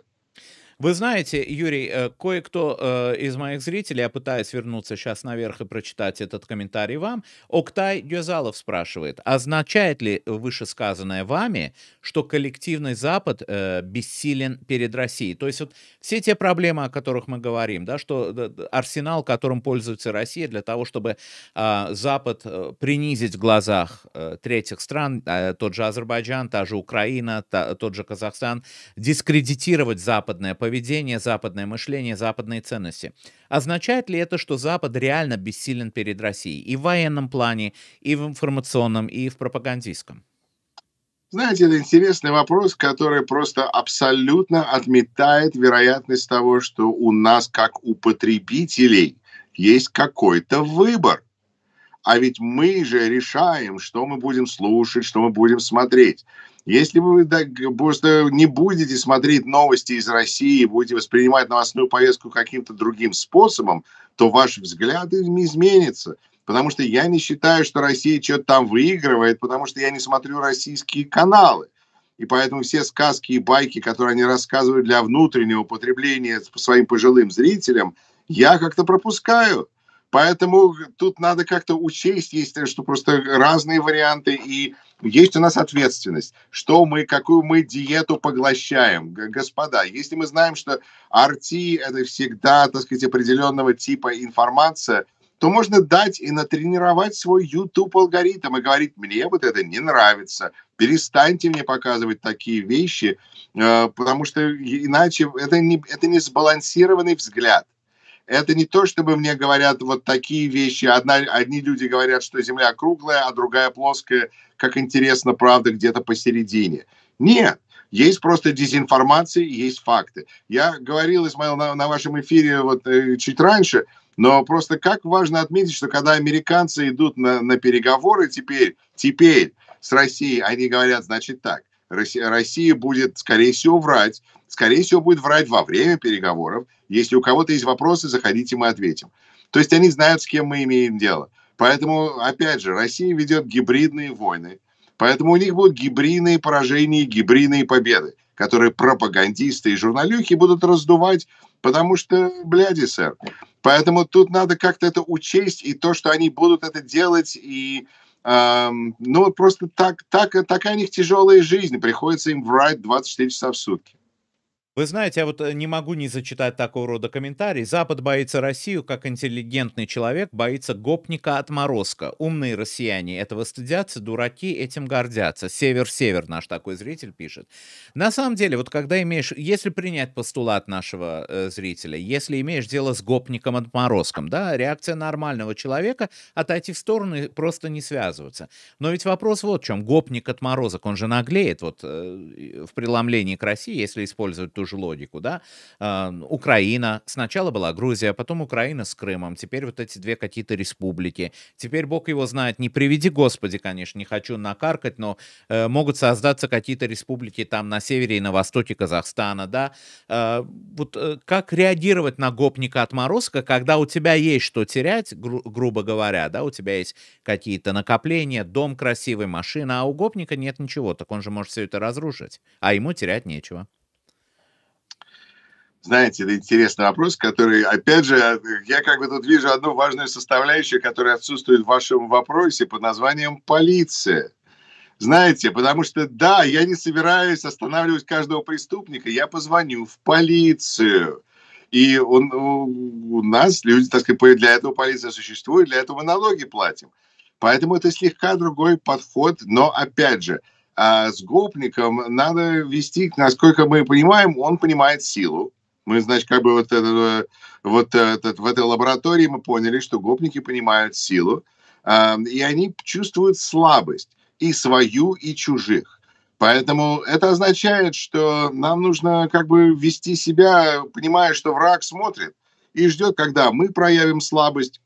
Вы знаете, Юрий, э, кое-кто э, из моих зрителей, я пытаюсь вернуться сейчас наверх и прочитать этот комментарий вам, Октай Дюзалов спрашивает, означает ли вышесказанное вами, что коллективный Запад э, бессилен перед Россией? То есть вот все те проблемы, о которых мы говорим, да, что арсенал, которым пользуется Россия для того, чтобы а, Запад принизить в глазах третьих стран, а, тот же Азербайджан, та же Украина, тот же Казахстан, дискредитировать западное поведение, поведение, западное мышление, западные ценности. Означает ли это, что Запад реально бессилен перед Россией и в военном плане, и в информационном, и в пропагандистском? Знаете, это интересный вопрос, который просто абсолютно отметает вероятность того, что у нас, как у потребителей, есть какой-то выбор. А ведь мы же решаем, что мы будем слушать, что мы будем смотреть. Если вы так просто не будете смотреть новости из России, будете воспринимать новостную повестку каким-то другим способом, то ваш взгляд изменится. Потому что я не считаю, что Россия что-то там выигрывает, потому что я не смотрю российские каналы. И поэтому все сказки и байки, которые они рассказывают для внутреннего потребления своим пожилым зрителям, я как-то пропускаю. Поэтому тут надо как-то учесть, есть что просто разные варианты и есть у нас ответственность, что мы, какую мы диету поглощаем. Господа, если мы знаем, что арти это всегда, так сказать, определенного типа информация, то можно дать и натренировать свой YouTube-алгоритм и говорить, мне вот это не нравится, перестаньте мне показывать такие вещи, э, потому что иначе это не, это не сбалансированный взгляд – это не то, чтобы мне говорят вот такие вещи. Одна, одни люди говорят, что Земля круглая, а другая плоская. Как интересно, правда, где-то посередине. Нет, есть просто дезинформация, есть факты. Я говорил, Исмаил, на, на вашем эфире вот э, чуть раньше, но просто как важно отметить, что когда американцы идут на, на переговоры теперь, теперь с Россией, они говорят, значит так, Россия, Россия будет, скорее всего, врать, скорее всего, будет врать во время переговоров, если у кого-то есть вопросы, заходите, мы ответим. То есть они знают, с кем мы имеем дело. Поэтому, опять же, Россия ведет гибридные войны. Поэтому у них будут гибридные поражения и гибридные победы, которые пропагандисты и журналюхи будут раздувать, потому что, бляди, сэр. Поэтому тут надо как-то это учесть, и то, что они будут это делать, и ну, просто так, так, такая у них тяжелая жизнь. Приходится им врать 24 часа в сутки. Вы знаете, я вот э, не могу не зачитать такого рода комментарий. Запад боится Россию, как интеллигентный человек боится гопника отморозка. Умные россияне этого стыдятся, дураки этим гордятся. Север-север наш такой зритель пишет. На самом деле, вот когда имеешь... Если принять постулат нашего э, зрителя, если имеешь дело с гопником отморозком, да, реакция нормального человека отойти в сторону и просто не связываться. Но ведь вопрос вот в чем. Гопник отморозок, он же наглеет вот э, в преломлении к России, если использовать ту же логику, да, э, Украина, сначала была Грузия, потом Украина с Крымом, теперь вот эти две какие-то республики, теперь бог его знает, не приведи господи, конечно, не хочу накаркать, но э, могут создаться какие-то республики там на севере и на востоке Казахстана, да, э, вот э, как реагировать на гопника отморозка, когда у тебя есть что терять, гру- грубо говоря, да, у тебя есть какие-то накопления, дом красивый, машина, а у гопника нет ничего, так он же может все это разрушить, а ему терять нечего. Знаете, это интересный вопрос, который, опять же, я как бы тут вижу одну важную составляющую, которая отсутствует в вашем вопросе под названием «полиция». Знаете, потому что, да, я не собираюсь останавливать каждого преступника, я позвоню в полицию. И он, у нас люди, так сказать, для этого полиция существует, для этого налоги платим. Поэтому это слегка другой подход, но, опять же, а с гопником надо вести, насколько мы понимаем, он понимает силу, мы, значит, как бы вот, это, э, вот этот, в этой лаборатории мы поняли, что гопники понимают силу, э, и они чувствуют слабость и свою, и чужих. Поэтому это означает, что нам нужно как бы вести себя, понимая, что враг смотрит и ждет, когда мы проявим слабость,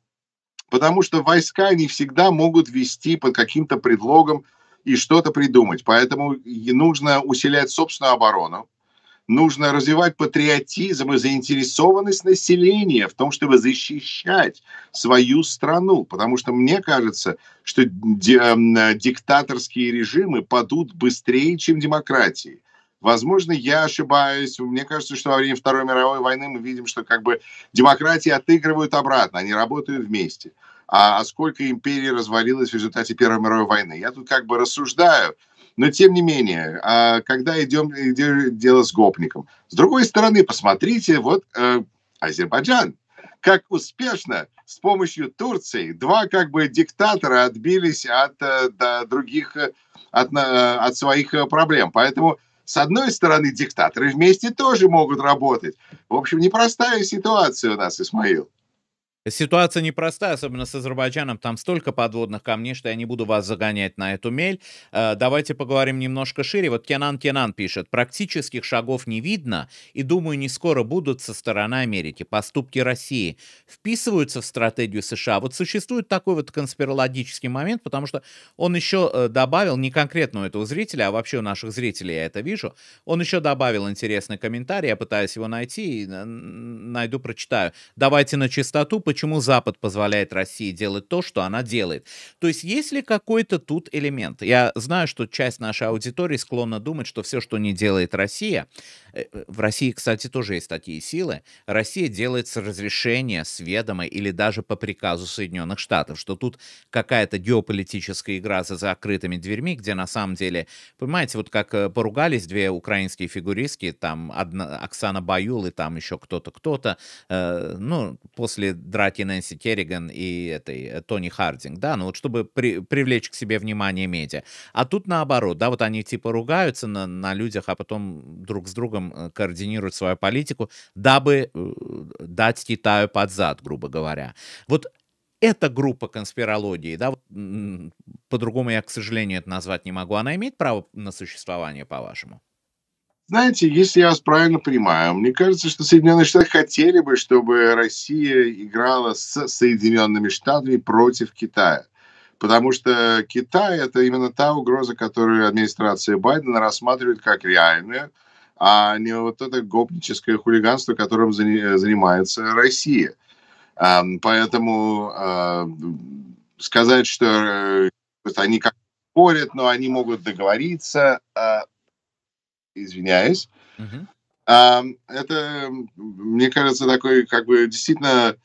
потому что войска не всегда могут вести под каким-то предлогом и что-то придумать. Поэтому нужно усилять собственную оборону, нужно развивать патриотизм и заинтересованность населения в том, чтобы защищать свою страну. Потому что мне кажется, что эм, диктаторские режимы падут быстрее, чем демократии. Возможно, я ошибаюсь. Мне кажется, что во время Второй мировой войны мы видим, что как бы демократии отыгрывают обратно, они работают вместе. А, а сколько империй развалилось в результате Первой мировой войны? Я тут как бы рассуждаю, но тем не менее, а, когда идем, дело с гопником. С другой стороны, посмотрите, вот э, Азербайджан, как успешно с помощью Турции два как бы диктатора отбились от э, до других, э, от, от своих проблем. Поэтому с одной стороны, диктаторы вместе тоже могут работать. В общем, непростая ситуация у нас, Исмаил. Ситуация непростая, особенно с Азербайджаном. Там столько подводных камней, что я не буду вас загонять на эту мель. Э, давайте поговорим немножко шире. Вот Кенан Кенан пишет. Практических шагов не видно, и, думаю, не скоро будут со стороны Америки. Поступки России вписываются в стратегию США. Вот существует такой вот конспирологический момент, потому что он еще э, добавил, не конкретно у этого зрителя, а вообще у наших зрителей я это вижу, он еще добавил интересный комментарий, я пытаюсь его найти, и найду, прочитаю. Давайте на чистоту, почему Запад позволяет России делать то, что она делает. То есть есть ли какой-то тут элемент? Я знаю, что часть нашей аудитории склонна думать, что все, что не делает Россия, э, э, в России, кстати, тоже есть такие силы, Россия делает с разрешения, с ведома или даже по приказу Соединенных Штатов, что тут какая-то геополитическая игра за закрытыми дверьми, где на самом деле, понимаете, вот как э, поругались две украинские фигуристки, там одна, Оксана Баюл и там еще кто-то, кто-то, э, ну, после драйва братья Нэнси Керриган и этой э, Тони Хардинг, да, ну вот чтобы при, привлечь к себе внимание медиа. А тут наоборот, да, вот они типа ругаются на, на людях, а потом друг с другом э, координируют свою политику, дабы э, дать Китаю под зад, грубо говоря. Вот эта группа конспирологии, да, по-другому я, к сожалению, это назвать не могу, она имеет право на существование, по-вашему? Знаете, если я вас правильно понимаю, мне кажется, что Соединенные Штаты хотели бы, чтобы Россия играла с Соединенными Штатами против Китая. Потому что Китай – это именно та угроза, которую администрация Байдена рассматривает как реальную, а не вот это гопническое хулиганство, которым занимается Россия. Эм, поэтому э, сказать, что э, они как спорят, но они могут договориться э, – извиняюсь. Uh-huh. А, это, мне кажется, такой, как бы, действительно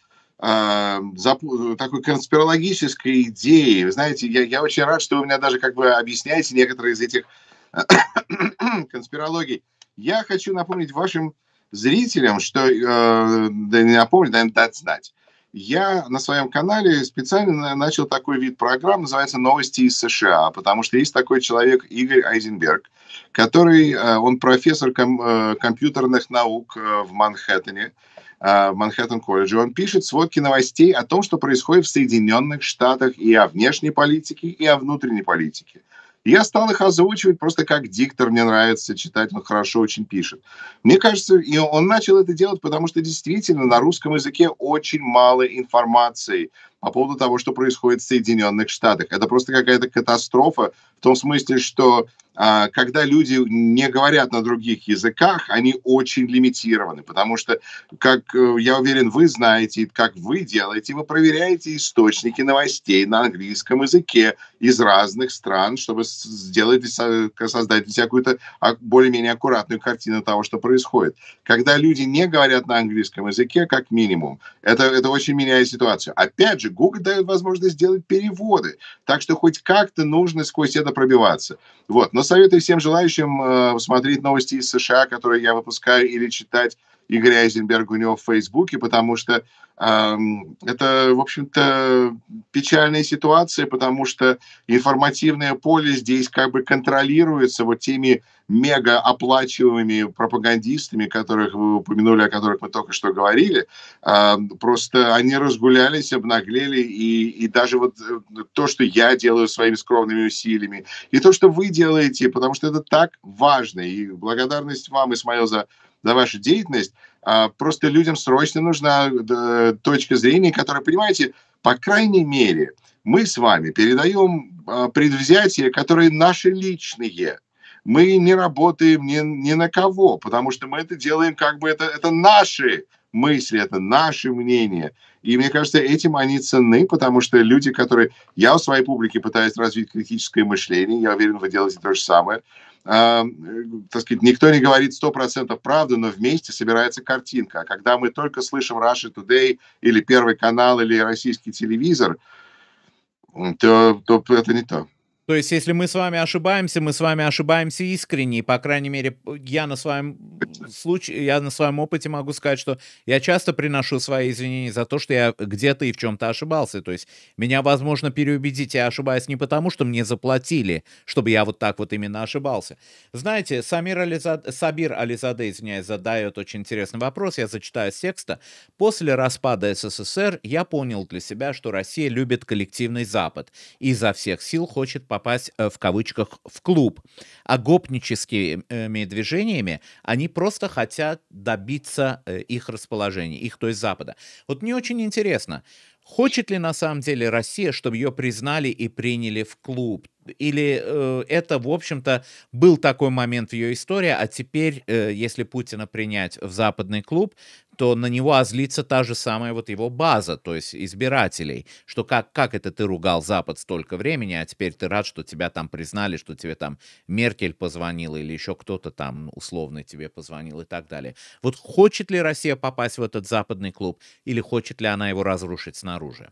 такой конспирологической идеей. Вы знаете, я, я очень рад, что вы меня даже как бы объясняете некоторые из этих конспирологий. Я хочу напомнить вашим зрителям, что, э, да не напомнить, надо дать знать, я на своем канале специально начал такой вид программ, называется «Новости из США», потому что есть такой человек Игорь Айзенберг, который, э, он профессор ком- э, компьютерных наук э, в Манхэттене, в Манхэттен-колледже. Он пишет сводки новостей о том, что происходит в Соединенных Штатах и о внешней политике, и о внутренней политике я стал их озвучивать просто как диктор, мне нравится читать, он хорошо очень пишет. Мне кажется, и он начал это делать, потому что действительно на русском языке очень мало информации по поводу того, что происходит в Соединенных Штатах. Это просто какая-то катастрофа в том смысле, что а, когда люди не говорят на других языках, они очень лимитированы, потому что, как э, я уверен, вы знаете, как вы делаете, вы проверяете источники новостей на английском языке из разных стран, чтобы сделать, создать для себя какую-то а, более-менее аккуратную картину того, что происходит. Когда люди не говорят на английском языке, как минимум, это, это очень меняет ситуацию. Опять же, Google дает возможность сделать переводы, так что хоть как-то нужно сквозь это пробиваться. Вот. Но советую всем желающим э, смотреть новости из США, которые я выпускаю, или читать Игорь Айзенберг у него в Фейсбуке, потому что э, это, в общем-то, печальная ситуация, потому что информативное поле здесь как бы контролируется вот теми мега оплачиваемыми пропагандистами, которых вы упомянули, о которых мы только что говорили. Э, просто они разгулялись, обнаглели, и, и даже вот э, то, что я делаю своими скромными усилиями, и то, что вы делаете, потому что это так важно. И благодарность вам, Исмаил, за за вашу деятельность. А просто людям срочно нужна точка зрения, которая, понимаете, по крайней мере, мы с вами передаем а, предвзятия, которые наши личные. Мы не работаем ни, ни на кого, потому что мы это делаем как бы это, это наши мысли, это наши мнения. И мне кажется, этим они ценны, потому что люди, которые... Я у своей публики пытаюсь развить критическое мышление, я уверен, вы делаете то же самое э, так сказать, никто не говорит 100% правды, но вместе собирается картинка. А когда мы только слышим Russia Today или Первый канал или российский телевизор, то, то это не то. То есть, если мы с вами ошибаемся, мы с вами ошибаемся искренне. по крайней мере, я на своем случае, я на своем опыте могу сказать, что я часто приношу свои извинения за то, что я где-то и в чем-то ошибался. То есть, меня, возможно, переубедить, я ошибаюсь не потому, что мне заплатили, чтобы я вот так вот именно ошибался. Знаете, Самир Ализад... Сабир Ализаде, извиняюсь, задает очень интересный вопрос. Я зачитаю с текста. После распада СССР я понял для себя, что Россия любит коллективный Запад и изо всех сил хочет попасть попасть э, в кавычках в клуб. А гопническими движениями они просто хотят добиться э, их расположения, их, то есть Запада. Вот мне очень интересно, Хочет ли на самом деле Россия, чтобы ее признали и приняли в клуб? Или э, это, в общем-то, был такой момент в ее истории, а теперь, э, если Путина принять в западный клуб, то на него озлится та же самая вот его база, то есть избирателей, что как, как это ты ругал Запад столько времени, а теперь ты рад, что тебя там признали, что тебе там Меркель позвонила или еще кто-то там условно тебе позвонил и так далее. Вот хочет ли Россия попасть в этот западный клуб или хочет ли она его разрушить снаружи?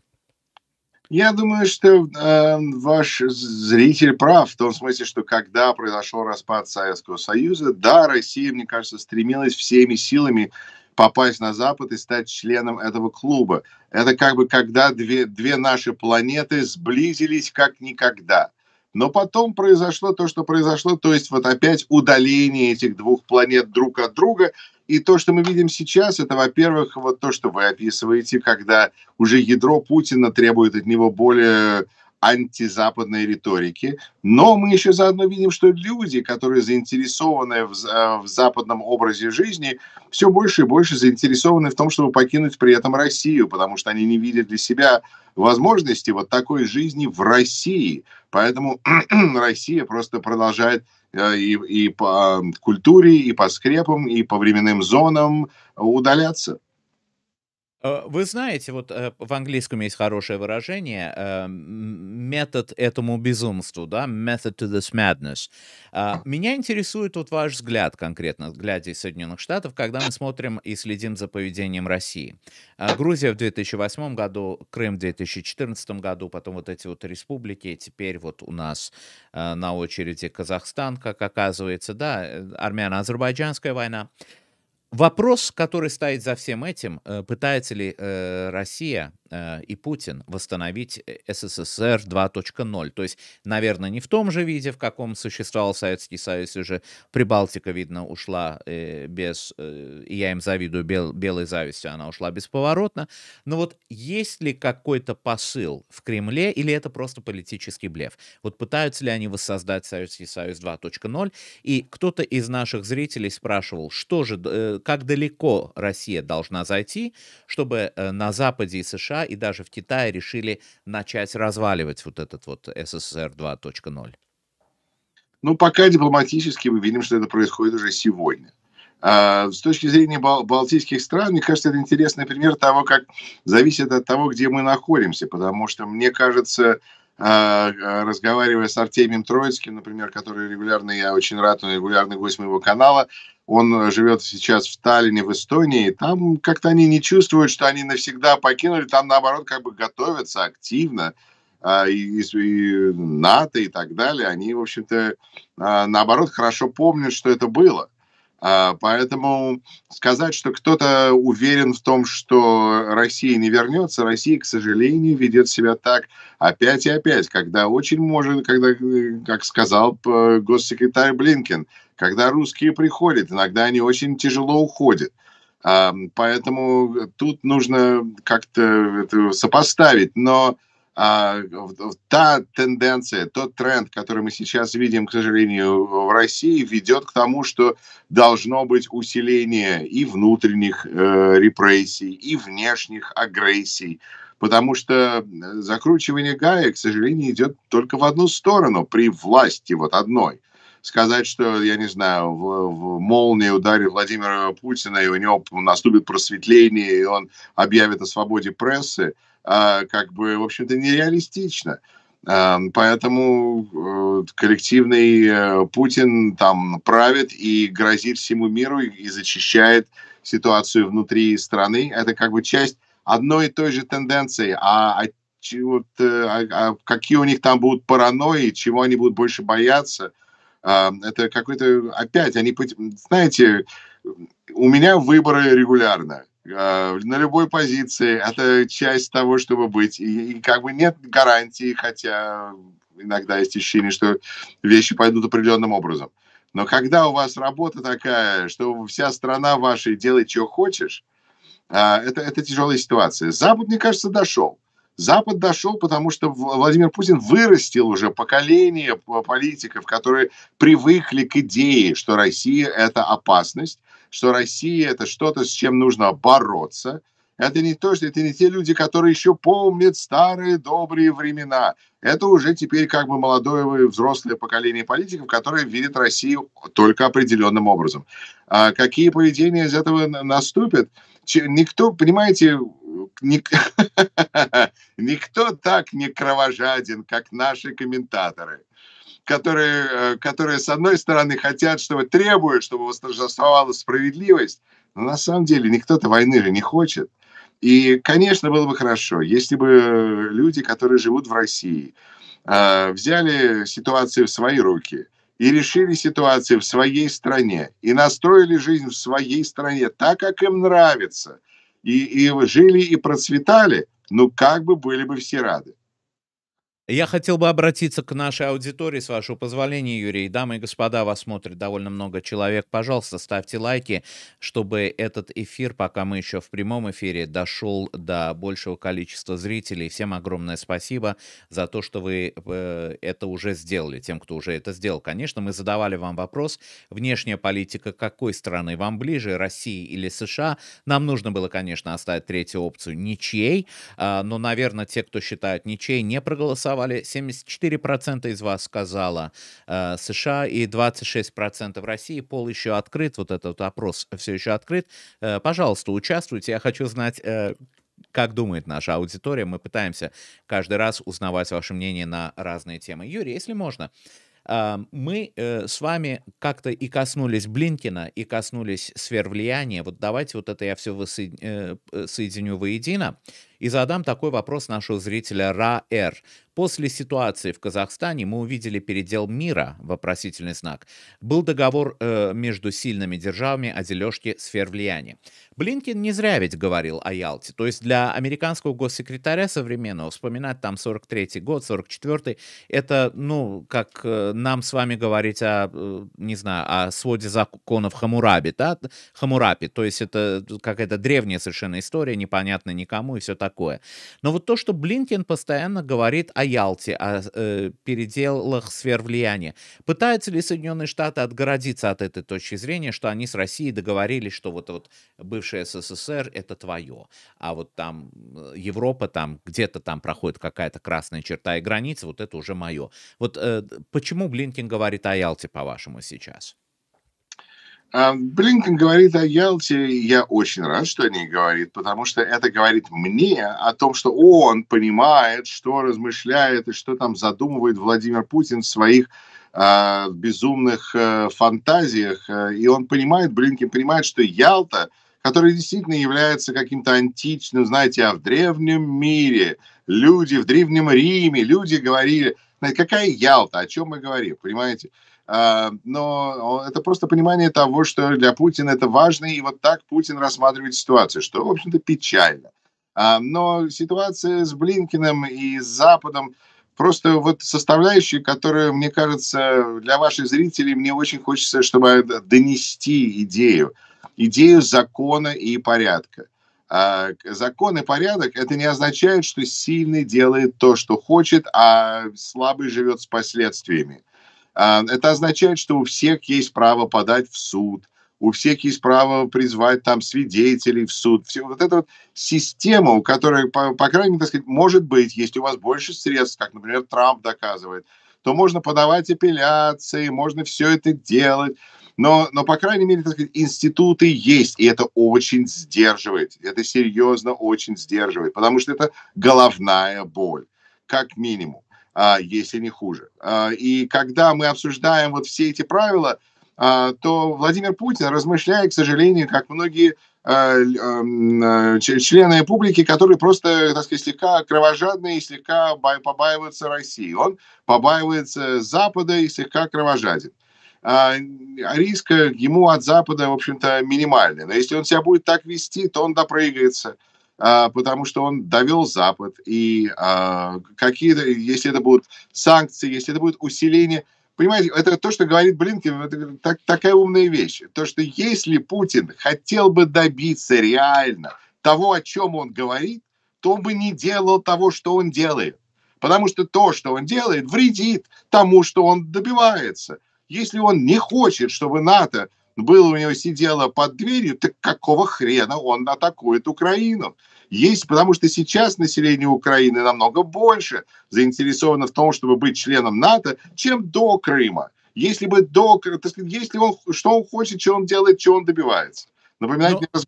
Я думаю, что э, ваш зритель прав в том смысле, что когда произошел распад Советского Союза, да, Россия, мне кажется, стремилась всеми силами попасть на Запад и стать членом этого клуба. Это как бы когда две, две наши планеты сблизились как никогда. Но потом произошло то, что произошло, то есть вот опять удаление этих двух планет друг от друга. И то, что мы видим сейчас, это, во-первых, вот то, что вы описываете, когда уже ядро Путина требует от него более антизападной риторики. Но мы еще заодно видим, что люди, которые заинтересованы в, э, в западном образе жизни, все больше и больше заинтересованы в том, чтобы покинуть при этом Россию, потому что они не видят для себя возможности вот такой жизни в России. Поэтому Россия просто продолжает э, и, и по э, культуре, и по скрепам, и по временным зонам удаляться. Э, вы знаете, вот э, в английском есть хорошее выражение э, «метод этому безумству», да, «method to this madness». А, меня интересует вот ваш взгляд конкретно, глядя из Соединенных Штатов, когда мы смотрим и следим за поведением России. А, Грузия в 2008 году, Крым в 2014 году, потом вот эти вот республики, теперь вот у нас на очереди Казахстан, как оказывается, да, армяно-азербайджанская война. Вопрос, который стоит за всем этим, э, пытается ли э, Россия Э, и Путин восстановить э, СССР 2.0. То есть, наверное, не в том же виде, в каком существовал Советский Союз, уже Прибалтика, видно, ушла э, без, и я им завидую, бел, белой завистью, она ушла бесповоротно. Но вот есть ли какой-то посыл в Кремле, или это просто политический блеф? Вот пытаются ли они воссоздать Советский Союз 2.0? И кто-то из наших зрителей спрашивал, что же, как далеко Россия должна зайти, чтобы на Западе и США США и даже в Китае решили начать разваливать вот этот вот СССР 2.0? Ну, пока дипломатически мы видим, что это происходит уже сегодня. А, с точки зрения бал- балтийских стран, мне кажется, это интересный пример того, как зависит от того, где мы находимся, потому что, мне кажется, а, а, разговаривая с Артемием Троицким, например, который регулярно, я очень рад, он регулярный гость моего канала, он живет сейчас в Таллине, в Эстонии, там как-то они не чувствуют, что они навсегда покинули, там наоборот как бы готовятся активно, а, и, и НАТО и так далее, они, в общем-то, наоборот, хорошо помнят, что это было. А, поэтому сказать, что кто-то уверен в том, что Россия не вернется, Россия, к сожалению, ведет себя так опять и опять, когда очень может, когда, э, как сказал госсекретарь Блинкен, когда русские приходят, иногда они очень тяжело уходят. А, поэтому тут нужно как-то сопоставить. Но а, та тенденция, тот тренд, который мы сейчас видим, к сожалению, в России, ведет к тому, что должно быть усиление и внутренних э, репрессий, и внешних агрессий. Потому что э, закручивание гаек, к сожалению, идет только в одну сторону, при власти вот одной сказать, что, я не знаю, в, в молнии ударит Владимира Путина, и у него наступит просветление, и он объявит о свободе прессы, а, как бы, в общем-то, нереалистично. Эм, поэтому э, коллективный э, Путин там правит и грозит всему миру и зачищает ситуацию внутри страны. Это как бы часть одной и той же тенденции. А, а, вот, э, а, а какие у них там будут паранойи, чего они будут больше бояться, это какой-то опять они, знаете, у меня выборы регулярно. А, на любой позиции. Это часть того, чтобы быть. И, и как бы нет гарантии, хотя иногда есть ощущение, что вещи пойдут определенным образом. Но когда у вас работа такая, что вся страна ваша и делай, что хочешь, а, это, это тяжелая ситуация. Запад, мне кажется, дошел. Запад дошел, потому что Владимир Путин вырастил уже поколение политиков, которые привыкли к идее, что Россия – это опасность, что Россия – это что-то, с чем нужно бороться. Это не то, что это не те люди, которые еще помнят старые добрые времена. Это уже теперь как бы молодое и взрослое поколение политиков, которые видят Россию только определенным образом. А какие поведения из этого наступят? Никто, понимаете, ник... никто так не кровожаден, как наши комментаторы – которые, э, которые с одной стороны хотят, чтобы требуют, чтобы восторжествовала справедливость, но на самом деле никто-то войны же не хочет. И, конечно, было бы хорошо, если бы люди, которые живут в России, э, взяли ситуацию в свои руки и решили ситуацию в своей стране, и настроили жизнь в своей стране так, как им нравится, и, и жили и процветали, ну как бы были бы все рады. Я хотел бы обратиться к нашей аудитории, с вашего позволения, Юрий. Дамы и господа, вас смотрит довольно много человек. Пожалуйста, ставьте лайки, чтобы этот эфир, пока мы еще в прямом эфире, дошел до большего количества зрителей. Всем огромное спасибо за то, что вы э, это уже сделали, тем, кто уже это сделал. Конечно, мы задавали вам вопрос, внешняя политика какой страны вам ближе, России или США. Нам нужно было, конечно, оставить третью опцию ничей, э, а, но, наверное, те, кто считают ничей, не проголосовали проголосовали, 74% из вас сказала э, США и 26% России. Пол еще открыт, вот этот опрос все еще открыт. Э, пожалуйста, участвуйте. Я хочу знать, э, как думает наша аудитория. Мы пытаемся каждый раз узнавать ваше мнение на разные темы. Юрий, если можно, э, мы э, с вами как-то и коснулись Блинкина, и коснулись сфер Вот давайте вот это я все э, соединю воедино. И задам такой вопрос нашего зрителя Ра Р. После ситуации в Казахстане мы увидели передел мира, вопросительный знак. Был договор э, между сильными державами о дележке сфер влияния. Блинкин не зря ведь говорил о Ялте. То есть для американского госсекретаря современного вспоминать там 43-й год, 44-й, это, ну, как э, нам с вами говорить о, э, не знаю, о своде законов Хамураби, да? Хамурапи, то есть это э, какая-то древняя совершенно история, непонятная никому и все так такое. Но вот то, что Блинкин постоянно говорит о Ялте, о э, переделах сфер влияния, пытаются ли Соединенные Штаты отгородиться от этой точки зрения, что они с Россией договорились, что вот, вот бывшая СССР — это твое, а вот там э, Европа, там где-то там проходит какая-то красная черта и граница, вот это уже мое. Вот э, почему Блинкин говорит о Ялте, по-вашему, сейчас? А, Блинкен говорит о Ялте, я очень рад, что о ней говорит, потому что это говорит мне о том, что он понимает, что размышляет и что там задумывает Владимир Путин в своих э, безумных э, фантазиях. Э, и он понимает, Блинкен понимает, что Ялта, которая действительно является каким-то античным, знаете, а в древнем мире люди, в древнем Риме, люди говорили, какая Ялта, о чем мы говорим, понимаете? А, но это просто понимание того, что для Путина это важно, и вот так Путин рассматривает ситуацию, что, в общем-то, печально. А, но ситуация с Блинкиным и с Западом просто вот составляющие, которые, мне кажется, для ваших зрителей мне очень хочется, чтобы донести идею, идею закона и порядка. А, закон и порядок это не означает, что сильный делает то, что хочет, а слабый живет с последствиями. А, это означает, что у всех есть право подать в суд, у всех есть право призвать там свидетелей в суд. Все, вот эта вот система, у которой, по, по крайней мере, так сказать, может быть, если у вас больше средств, как, например, Трамп доказывает, то можно подавать апелляции, можно все это делать. Но, но по крайней мере, так сказать, институты есть, и это очень сдерживает. Это серьезно очень сдерживает, потому что это головная боль, как минимум. А, если не хуже. А, и когда мы обсуждаем вот все эти правила, а, то Владимир Путин размышляет, к сожалению, как многие члены публики, которые просто, так сказать, слегка кровожадные и слегка побаиваются России. Он побаивается Запада и слегка кровожаден. Риск э, ему от Запада, в общем-то, минимальный. Но если он себя будет так вести, то он допроиграется. Да а, потому что он довел Запад. И а, какие-то, если это будут санкции, если это будет усиление Понимаете, это то, что говорит Блинкин, это так, такая умная вещь. То, что если Путин хотел бы добиться реально того, о чем он говорит, то он бы не делал того, что он делает. Потому что то, что он делает, вредит тому, что он добивается. Если он не хочет, чтобы НАТО было у него сидело под дверью, так какого хрена он атакует Украину? Есть, потому что сейчас население Украины намного больше заинтересовано в том, чтобы быть членом НАТО, чем до Крыма. Если бы до, так сказать, если он, что он хочет, что он делает, что он добивается. Напоминает Но... Ну, мне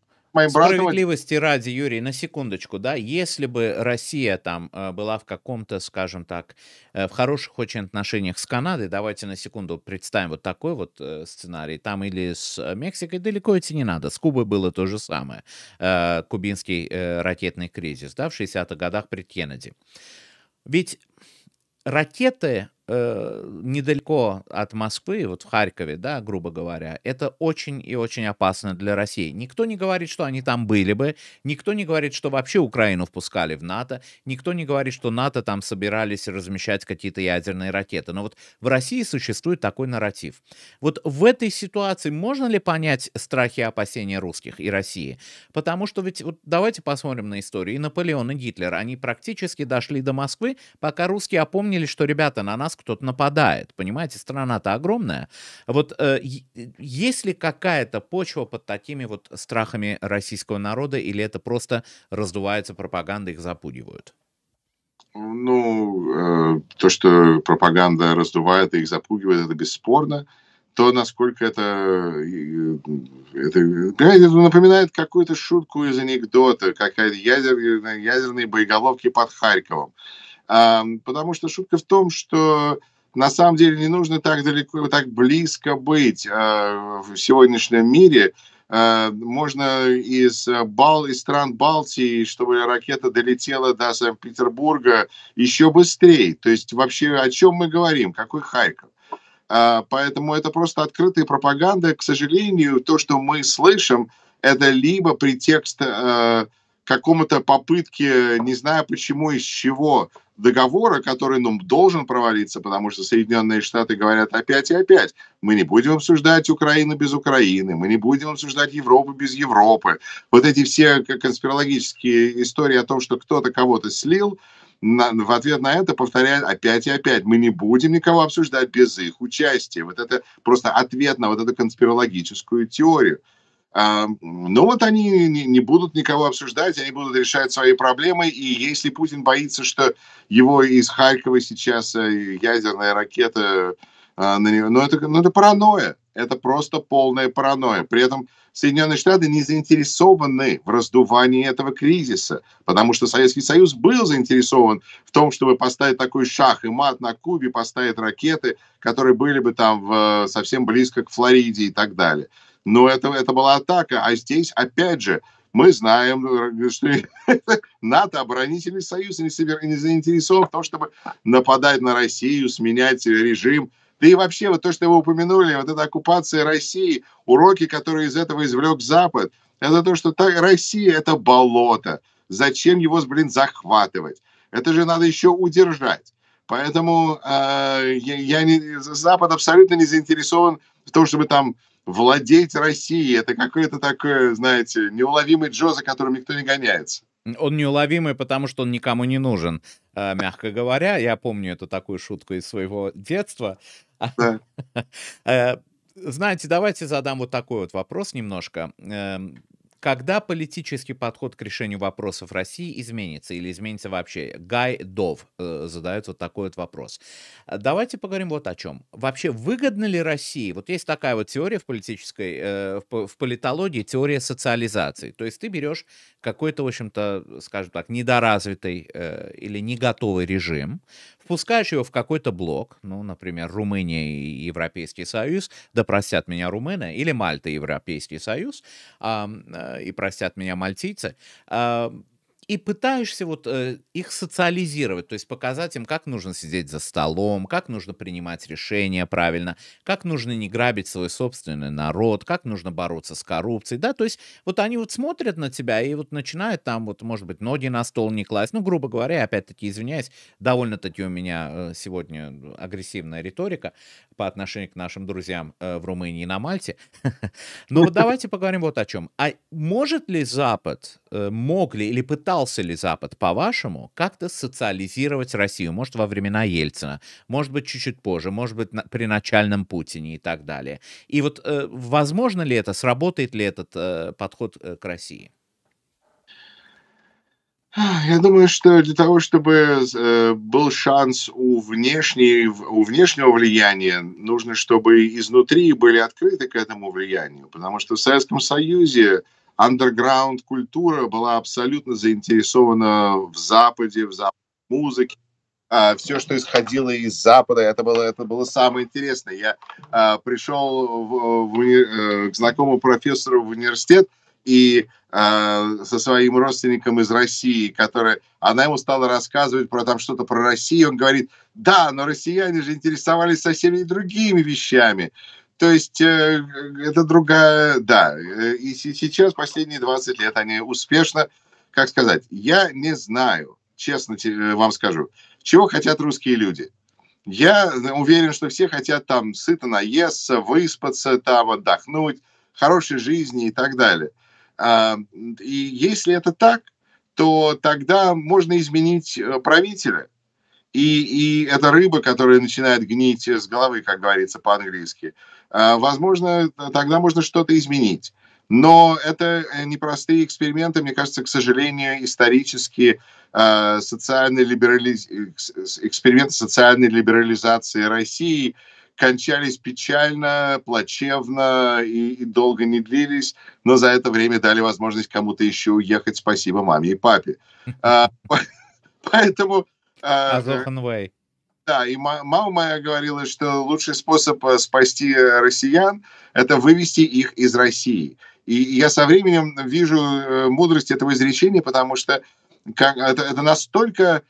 Справедливости ради, Юрий, на секундочку, да, если бы Россия там э, была в каком-то, скажем так, э, в хороших очень отношениях с Канадой, давайте на секунду представим вот такой вот э, сценарий, там или с Мексикой далеко идти не надо, с Кубой было то же самое, кубинский ракетный кризис, да, в 60-х годах при Кеннеди. Ведь ракеты Э, недалеко от Москвы, вот в Харькове, да, грубо говоря, это очень и очень опасно для России. Никто не говорит, что они там были бы, никто не говорит, что вообще Украину впускали в НАТО, никто не говорит, что НАТО там собирались размещать какие-то ядерные ракеты. Но вот в России существует такой нарратив. Вот в этой ситуации можно ли понять страхи и опасения русских и России? Потому что ведь, вот давайте посмотрим на историю. И Наполеон, и Гитлер, они практически дошли до Москвы, пока русские опомнили, что, ребята, на нас нас кто-то нападает. Понимаете, страна-то огромная. Вот э, есть ли какая-то почва под такими вот страхами российского народа, или это просто раздувается пропаганда, их запугивают? Ну, э, то, что пропаганда раздувает и их запугивает, это бесспорно. То, насколько это, э, это понимаете, напоминает какую-то шутку из анекдота, какая ядерные, ядерные боеголовки под Харьковом. Потому что шутка в том, что на самом деле не нужно так далеко, так близко быть а, в сегодняшнем мире. А, можно из, э, Бал, из стран Балтии, чтобы ракета долетела до Санкт-Петербурга еще быстрее. То есть вообще о чем мы говорим? Какой Харьков? А, поэтому это просто открытая пропаганда. К сожалению, то, что мы слышим, это либо претекст э, какому-то попытке, не знаю почему, из чего, договора, который ну, должен провалиться, потому что Соединенные Штаты говорят опять и опять, мы не будем обсуждать Украину без Украины, мы не будем обсуждать Европу без Европы. Вот эти все конспирологические истории о том, что кто-то кого-то слил, на, в ответ на это повторяют опять и опять, мы не будем никого обсуждать без их участия. Вот это просто ответ на вот эту конспирологическую теорию. А, ну вот они не будут никого обсуждать, они будут решать свои проблемы. И если Путин боится, что его из Харькова сейчас э, ядерная ракета а, на него, ну это, ну это паранойя. Это просто полная паранойя. При этом Соединенные Штаты не заинтересованы в раздувании этого кризиса, потому что Советский Союз был заинтересован в том, чтобы поставить такой шах и мат на Кубе, поставить ракеты, которые были бы там в, э, совсем близко к Флориде и так далее. Но это, это была атака. А здесь, опять же, мы знаем, э, что НАТО, оборонительный союз, не заинтересован в том, чтобы нападать на Россию, сменять э, режим. Да и вообще, вот то, что вы упомянули, вот эта оккупация России, уроки, которые из этого извлек Запад, это то, что та, Россия – это болото. Зачем его, блин, захватывать? Это же надо еще удержать. Поэтому э, я, я не, Запад абсолютно не заинтересован в том, чтобы там владеть Россией. Это какое-то такое, знаете, неуловимый джоза, которым никто не гоняется. Он неуловимый, потому что он никому не нужен, э, мягко говоря. Я помню эту такую шутку из своего детства. Да. Э, знаете, давайте задам вот такой вот вопрос немножко. Эм, когда политический подход к решению вопросов России изменится или изменится вообще? Гай Дов э, задает вот такой вот вопрос. А, давайте поговорим вот о чем. Вообще, выгодно ли России? Вот есть такая вот теория в политической, э, в, в политологии, теория социализации. То есть ты берешь какой-то, в общем-то, скажем так, недоразвитый э, или не готовый режим, пускаешь его в какой-то блок, ну, например, Румыния и Европейский Союз, да простят меня румыны, или Мальта и Европейский Союз, э, и простят меня мальтийцы, э, и пытаешься вот э, их социализировать, то есть показать им, как нужно сидеть за столом, как нужно принимать решения правильно, как нужно не грабить свой собственный народ, как нужно бороться с коррупцией, да, то есть вот они вот смотрят на тебя и вот начинают там вот, может быть, ноги на стол не класть, ну, грубо говоря, опять-таки извиняюсь, довольно-таки у меня э, сегодня э, агрессивная риторика, по отношению к нашим друзьям э, в Румынии и на Мальте. Но ну, давайте поговорим вот о чем. А может ли Запад, э, мог ли или пытался ли Запад, по-вашему, как-то социализировать Россию? Может, во времена Ельцина, может быть, чуть-чуть позже, может быть, при начальном Путине и так далее. И вот э, возможно ли это, сработает ли этот подход к России? Я думаю, что для того, чтобы э, был шанс у, внешней, у внешнего влияния, нужно, чтобы изнутри были открыты к этому влиянию. Потому что в Советском Союзе андерграунд-культура была абсолютно заинтересована в Западе, в западной музыке. А, Все, что исходило из Запада, это было, это было самое интересное. Я а, пришел в, в, э, к знакомому профессору в университет – и э, со своим родственником из России, которая, она ему стала рассказывать про там что-то про Россию, он говорит, да, но россияне же интересовались совсем другими вещами. То есть э, это другая, да. Э, и сейчас последние 20 лет они успешно, как сказать, я не знаю, честно э, вам скажу, чего хотят русские люди. Я уверен, что все хотят там сыто наесться, выспаться, там отдохнуть, хорошей жизни и так далее. А, и если это так, то тогда можно изменить э, правителя. И, и это рыба, которая начинает гнить с головы, как говорится по-английски. А, возможно, тогда можно что-то изменить. Но это э, непростые эксперименты, мне кажется, к сожалению, исторически а, э, социальной либерализ... эксперименты социальной либерализации России – кончались печально, плачевно и, и долго не длились, но за это время дали возможность кому-то еще уехать. Спасибо маме и папе. А, поэтому... А, а э, да, и мама моя говорила, что лучший способ э, спасти э, россиян – это вывести их из России. И я со временем вижу мудрость этого изречения, потому что как, это, это настолько,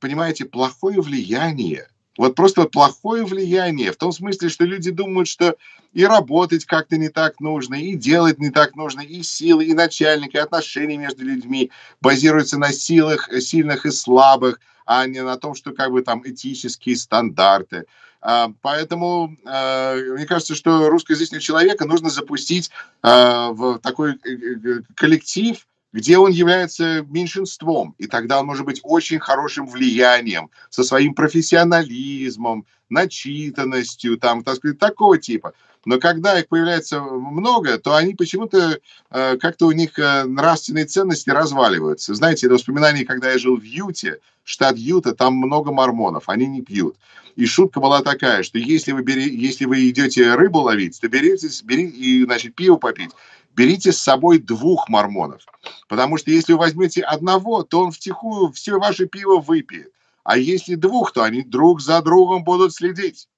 понимаете, плохое влияние – вот просто плохое влияние в том смысле, что люди думают, что и работать как-то не так нужно, и делать не так нужно, и силы, и начальник, и отношения между людьми базируются на силах сильных и слабых, а не на том, что как бы там этические стандарты. А, поэтому а, мне кажется, что русскоязычного человека нужно запустить а, в такой э, э, э, коллектив, где он является меньшинством, и тогда он может быть очень хорошим влиянием со своим профессионализмом, начитанностью, там, так сказать, такого типа. Но когда их появляется много, то они почему-то э, как-то у них э, нравственные ценности разваливаются. Знаете, это воспоминание, когда я жил в Юте, штат Юта, там много мормонов, они не пьют. И шутка была такая, что если вы, бери, если вы идете рыбу ловить, то берите, бери и, значит, пиво попить берите с собой двух мормонов. Потому что если вы возьмете одного, то он втихую все ваше пиво выпьет. А если двух, то они друг за другом будут следить.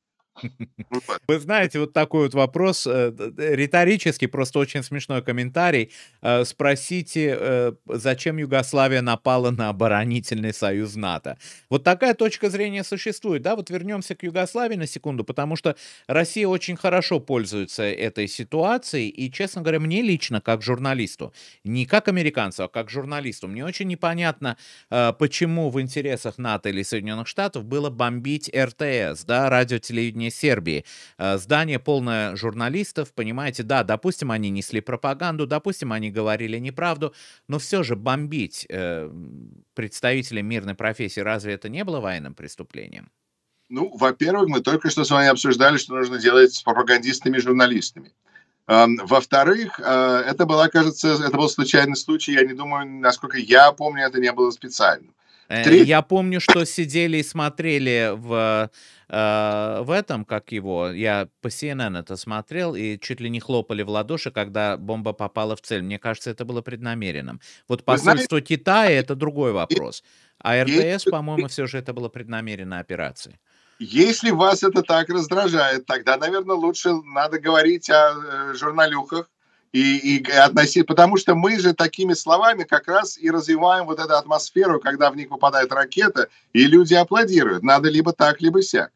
Вы знаете, вот такой вот вопрос, э, риторический, просто очень смешной комментарий. Э, спросите, э, зачем Югославия напала на оборонительный союз НАТО. Вот такая точка зрения существует, да, вот вернемся к Югославии на секунду, потому что Россия очень хорошо пользуется этой ситуацией, и, честно говоря, мне лично, как журналисту, не как американцу, а как журналисту, мне очень непонятно, почему в интересах НАТО или Соединенных Штатов было бомбить РТС, да, радио, телевидение название Сербии. Э, здание полное журналистов, понимаете, да, допустим, они несли пропаганду, допустим, они говорили неправду, но все же бомбить э, представителей мирной профессии, разве это не было военным преступлением? Ну, во-первых, мы только что с вами обсуждали, что нужно делать с пропагандистами и журналистами. Эм, во-вторых, э, это была, кажется, это был случайный случай. Я не думаю, насколько я помню, это не было специально. Э, Три? Я помню, что сидели и смотрели в, э, в этом, как его, я по CNN это смотрел, и чуть ли не хлопали в ладоши, когда бомба попала в цель. Мне кажется, это было преднамеренным. Вот посольство знаете, Китая — это другой вопрос. А РТС, по-моему, все же это было преднамеренно операцией. Если вас это так раздражает, тогда, наверное, лучше надо говорить о э, журналюхах, и, и относить, потому что мы же такими словами как раз и развиваем вот эту атмосферу, когда в них попадает ракета, и люди аплодируют. Надо либо так, либо сяк.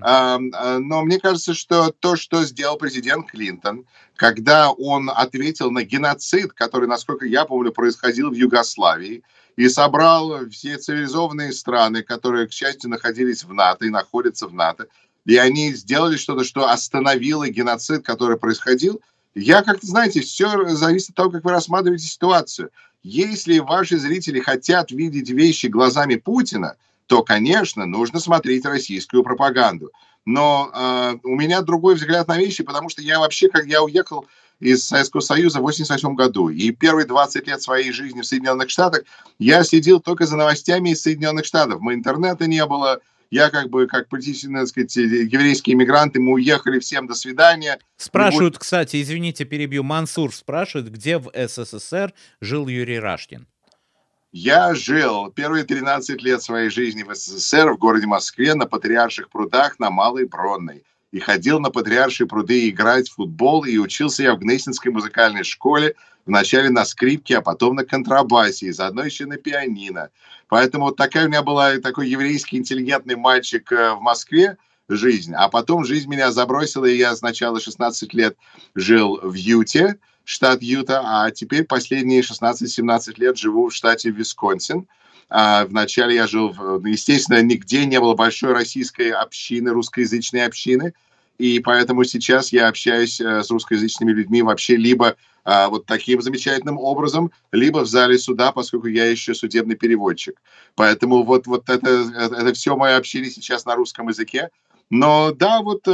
А, но мне кажется, что то, что сделал президент Клинтон, когда он ответил на геноцид, который, насколько я помню, происходил в Югославии, и собрал все цивилизованные страны, которые, к счастью, находились в НАТО и находятся в НАТО, и они сделали что-то, что остановило геноцид, который происходил, я как-то, знаете, все зависит от того, как вы рассматриваете ситуацию. Если ваши зрители хотят видеть вещи глазами Путина, то, конечно, нужно смотреть российскую пропаганду. Но э, у меня другой взгляд на вещи, потому что я вообще, как я уехал из Советского Союза в 88 году, и первые 20 лет своей жизни в Соединенных Штатах я следил только за новостями из Соединенных Штатов. Мы интернета не было, я как бы, как политические, так сказать, еврейские иммигранты, мы уехали, всем до свидания. Спрашивают, будет... кстати, извините, перебью, Мансур спрашивает, где в СССР жил Юрий Рашкин? Я жил первые 13 лет своей жизни в СССР в городе Москве на Патриарших прудах на Малой Бронной и ходил на Патриаршие пруды играть в футбол, и учился я в Гнесинской музыкальной школе, вначале на скрипке, а потом на контрабасе, и заодно еще на пианино. Поэтому вот такая у меня была такой еврейский интеллигентный мальчик э, в Москве, жизнь. А потом жизнь меня забросила, и я сначала 16 лет жил в Юте, штат Юта, а теперь последние 16-17 лет живу в штате Висконсин – а, вначале я жил, в... Ну, естественно, нигде не было большой российской общины, русскоязычной общины, и поэтому сейчас я общаюсь э, с русскоязычными людьми вообще либо а, вот таким замечательным образом, либо в зале суда, поскольку я еще судебный переводчик. Поэтому вот, вот это, э, это все мое общение сейчас на русском языке, но да, вот э,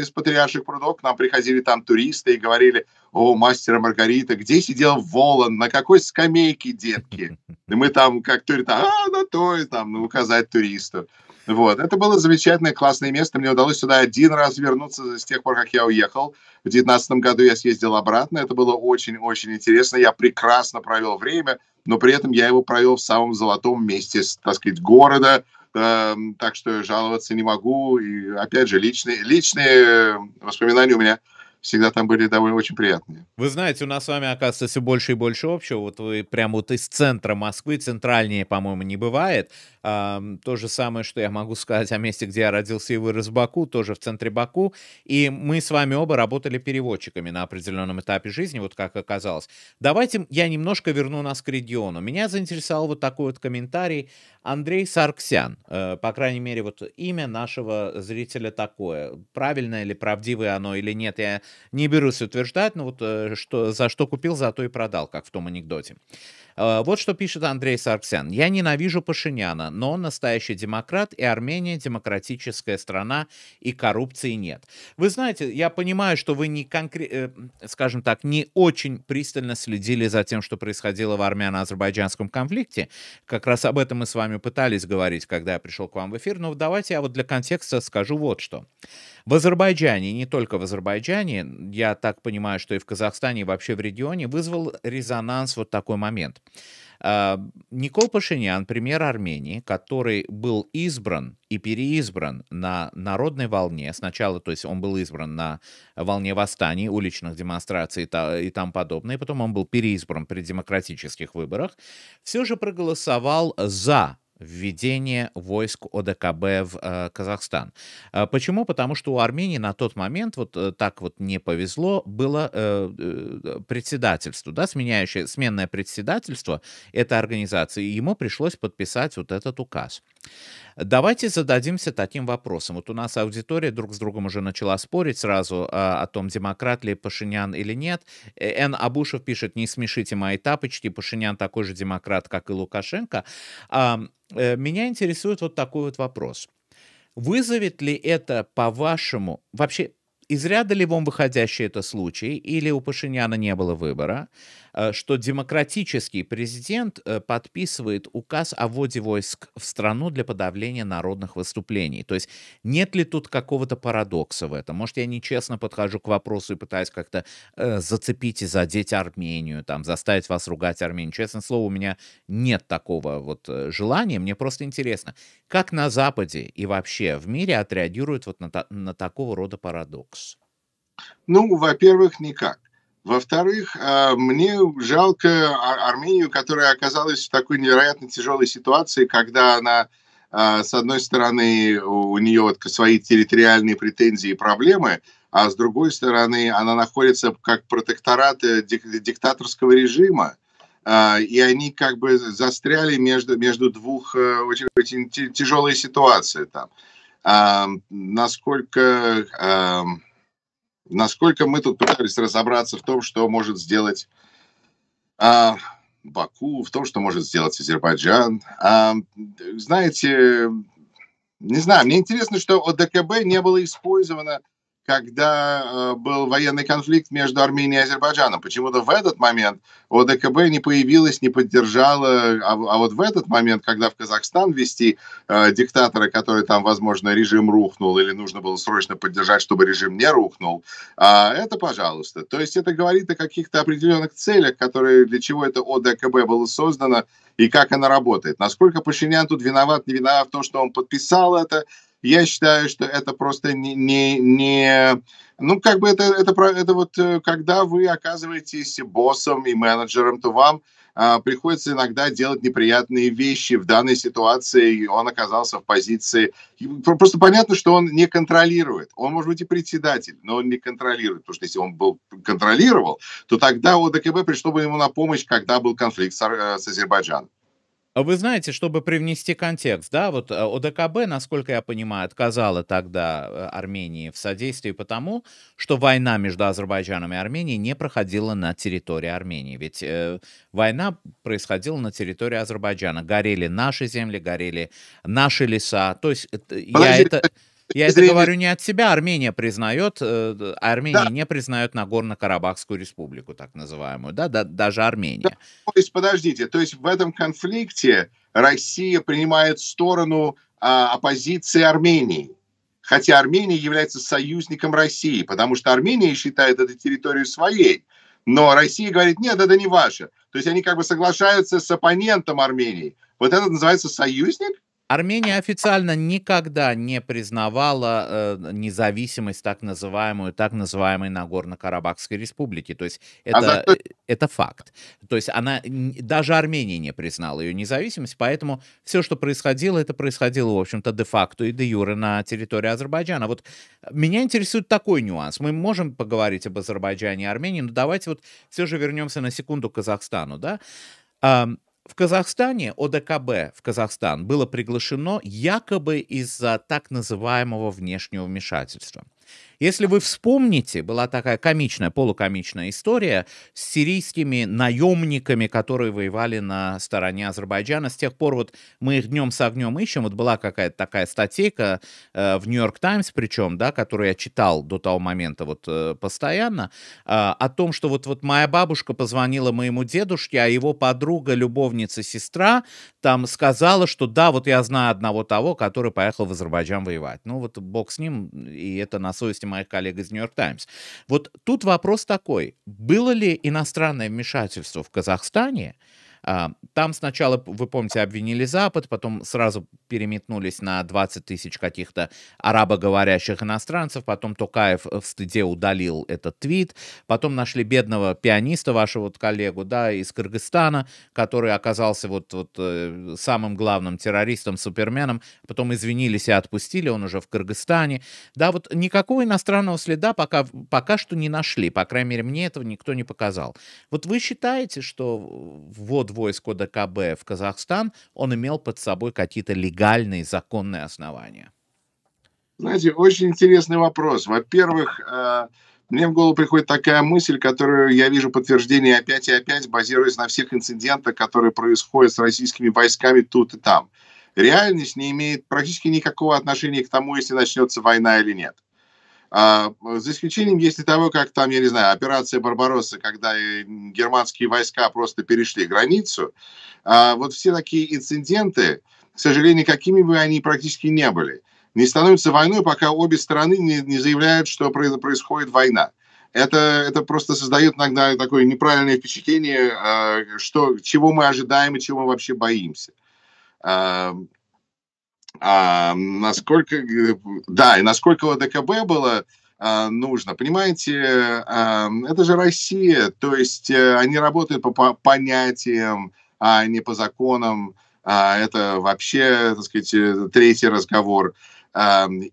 из Патриарших прудов к нам приходили там туристы и говорили, о, мастера Маргарита, где сидел Волан, на какой скамейке, детки? И мы там, как туристы, а, на той, там, ну, указать туристу. Вот. Это было замечательное, классное место. Мне удалось сюда один раз вернуться с тех пор, как я уехал. В 2019 году я съездил обратно. Это было очень-очень интересно. Я прекрасно провел время, но при этом я его провел в самом золотом месте, так сказать, города, Эм, так что жаловаться не могу. И опять же, личные, личные э, воспоминания у меня всегда там были довольно очень приятные. Вы знаете, у нас с вами, оказывается, все больше и больше общего. Вот вы прямо вот из центра Москвы, центральнее, по-моему, не бывает. А, то же самое, что я могу сказать о месте, где я родился и вырос в Баку, тоже в центре Баку. И мы с вами оба работали переводчиками на определенном этапе жизни, вот как оказалось. Давайте я немножко верну нас к региону. Меня заинтересовал вот такой вот комментарий Андрей Сарксян, э, по крайней мере, вот имя нашего зрителя такое. Правильно или правдивое оно или нет, я не берусь утверждать, но вот э, что, за что купил, за то и продал, как в том анекдоте. А, вот что пишет Андрей Сарксян. «Я ненавижу Пашиняна, но он настоящий демократ, и Армения демократическая страна, и коррупции нет». Вы знаете, я понимаю, что вы не конкретно, э, скажем так, не очень пристально следили за тем, что происходило в армяно-азербайджанском конфликте. Как раз об этом мы с вами пытались говорить, когда я пришел к вам в эфир. Но давайте я вот для контекста скажу вот что. В Азербайджане, не только в Азербайджане, я так понимаю, что и в Казахстане, и вообще в регионе, вызвал резонанс вот такой момент. А, Никол Пашинян, премьер Армении, который был избран и переизбран на народной волне, сначала, то есть он был избран на волне восстаний, уличных демонстраций и там подобное, и потом он был переизбран при демократических выборах, все же проголосовал за введение войск ОДКБ в э, Казахстан. Э, почему? Потому что у Армении на тот момент, вот э, так вот не повезло, было э, э, председательство, да, сменяющее, сменное председательство этой организации, и ему пришлось подписать вот этот указ. Давайте зададимся таким вопросом. Вот у нас аудитория друг с другом уже начала спорить сразу а, о том, демократ ли Пашинян или нет. Э, Н. Абушев пишет, не смешите мои тапочки, Пашинян такой же демократ, как и Лукашенко. А, э, меня интересует вот такой вот вопрос. Вызовет ли это, по-вашему, вообще из ряда ли вам выходящий это случай, или у Пашиняна не было выбора, э, что демократический президент э, подписывает указ о вводе войск в страну для подавления народных выступлений. То есть нет ли тут какого-то парадокса в этом? Может, я нечестно подхожу к вопросу и пытаюсь как-то э, зацепить и задеть Армению, там, заставить вас ругать Армению. Честное слово, у меня нет такого вот э, желания. Мне просто интересно, как на Западе и вообще в мире отреагируют вот на, та, на такого рода парадокс? Ну, во-первых, никак. Во-вторых, э, мне жалко а, Армению, которая оказалась в такой невероятно тяжелой ситуации, когда она, э, с одной стороны, у нее вот свои территориальные претензии и проблемы, а с другой стороны, она находится как протекторат э, диктаторского режима, а, и они как бы застряли между, между двух э, очень, очень тяжелые ситуации там. А, насколько, а, насколько мы тут пытались разобраться в том, что может сделать а, Баку, в том, что может сделать Азербайджан. А, знаете, не знаю, мне интересно, что ОДКБ не было использовано когда э, был военный конфликт между Арменией и Азербайджаном. Почему-то в этот момент ОДКБ не появилась, не поддержала. А, а вот в этот момент, когда в Казахстан вести э, диктатора, который там, возможно, режим рухнул или нужно было срочно поддержать, чтобы режим не рухнул, э, это пожалуйста. То есть это говорит о каких-то определенных целях, которые, для чего это ОДКБ было создано и как она работает. Насколько Пашинян тут виноват, не виноват в том, что он подписал это, я считаю, что это просто не... не, не ну, как бы это, это, это вот, э, когда вы оказываетесь боссом и менеджером, то вам а, приходится иногда делать неприятные вещи. В данной ситуации И он оказался в позиции... Просто понятно, что он не контролирует. Он может быть и председатель, но он не контролирует. Потому что если он был контролировал, то тогда ОДКБ пришло бы ему на помощь, когда был конфликт с, э, с Азербайджаном. А вы знаете, чтобы привнести контекст, да, вот э, ОДКБ, насколько я понимаю, отказала тогда э, Армении в содействии потому, что война между Азербайджаном и Арменией не проходила на территории Армении. Ведь э, война происходила на территории Азербайджана. Горели наши земли, горели наши леса. То есть э, Подожди, я это... Я это говорю не от себя. Армения признает, э, Армения да. не признает Нагорно-Карабахскую республику, так называемую, да, да даже Армения. То есть, подождите, то есть в этом конфликте Россия принимает сторону э, оппозиции Армении, хотя Армения является союзником России, потому что Армения считает эту территорию своей. Но Россия говорит, нет, это не ваше. То есть они как бы соглашаются с оппонентом Армении. Вот это называется союзник? Армения официально никогда не признавала э, независимость так называемую, так называемой Нагорно-Карабахской республики. То есть а это, а за... Э, это факт. То есть она, даже Армения не признала ее независимость, поэтому все, что происходило, это происходило, в общем-то, де-факто и де-юре на территории Азербайджана. Вот меня интересует такой нюанс. Мы можем поговорить об Азербайджане и Армении, но давайте вот все же вернемся на секунду к Казахстану, да? В Казахстане ОДКБ в Казахстан было приглашено якобы из-за так называемого внешнего вмешательства. Если вы вспомните, была такая комичная, полукомичная история с сирийскими наемниками, которые воевали на стороне Азербайджана. С тех пор вот мы их днем с огнем ищем. Вот была какая-то такая статейка э, в Нью-Йорк Таймс, причем, да, которую я читал до того момента вот э, постоянно, э, о том, что вот, вот моя бабушка позвонила моему дедушке, а его подруга, любовница, сестра там сказала, что да, вот я знаю одного того, который поехал в Азербайджан воевать. Ну вот бог с ним, и это на совести моя коллега из «Нью-Йорк Таймс». Вот тут вопрос такой. Было ли иностранное вмешательство в Казахстане – а, там сначала, вы помните, обвинили Запад, потом сразу переметнулись на 20 тысяч каких-то арабоговорящих иностранцев, потом Токаев в стыде удалил этот твит, потом нашли бедного пианиста, вашего вот коллегу, да, из Кыргызстана, который оказался вот, вот э, самым главным террористом, суперменом, потом извинились и отпустили, он уже в Кыргызстане. Да, вот никакого иностранного следа пока, пока что не нашли, по крайней мере, мне этого никто не показал. Вот вы считаете, что вот от войск ОДКБ в Казахстан, он имел под собой какие-то легальные, законные основания? Знаете, очень интересный вопрос. Во-первых, э, мне в голову приходит такая мысль, которую я вижу подтверждение опять и опять, базируясь на всех инцидентах, которые происходят с российскими войсками тут и там. Реальность не имеет практически никакого отношения к тому, если начнется война или нет. А, за исключением, если того, как там, я не знаю, операция «Барбаросса», когда германские войска просто перешли границу, а, вот все такие инциденты, к сожалению, какими бы они практически не были, не становятся войной, пока обе стороны не заявляют, что происходит война. Это, это просто создает иногда такое неправильное впечатление, а, что, чего мы ожидаем и чего мы вообще боимся а, насколько, э, да, и насколько ОДКБ было э, нужно. Понимаете, э, это же Россия, то есть они работают по, понятиям, а не по законам. А, это вообще, так сказать, третий разговор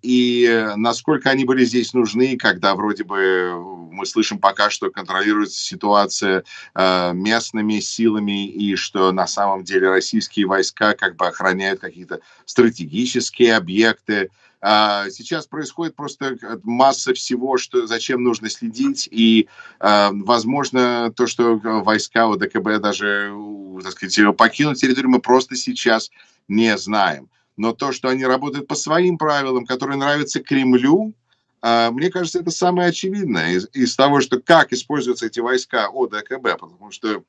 и э, насколько они были здесь нужны, когда вроде бы э, мы слышим пока, что контролируется ситуация э, местными силами и что на самом деле российские войска как бы охраняют какие-то стратегические объекты. А, сейчас происходит просто масса всего, что, зачем нужно следить, и, возможно, то, что войска дкб даже, так сказать, покинут территорию, мы просто сейчас не знаем но то, что они работают по своим правилам, которые нравятся Кремлю, а, мне кажется, это самое очевидное из, из того, что как используются эти войска ОДКБ, потому что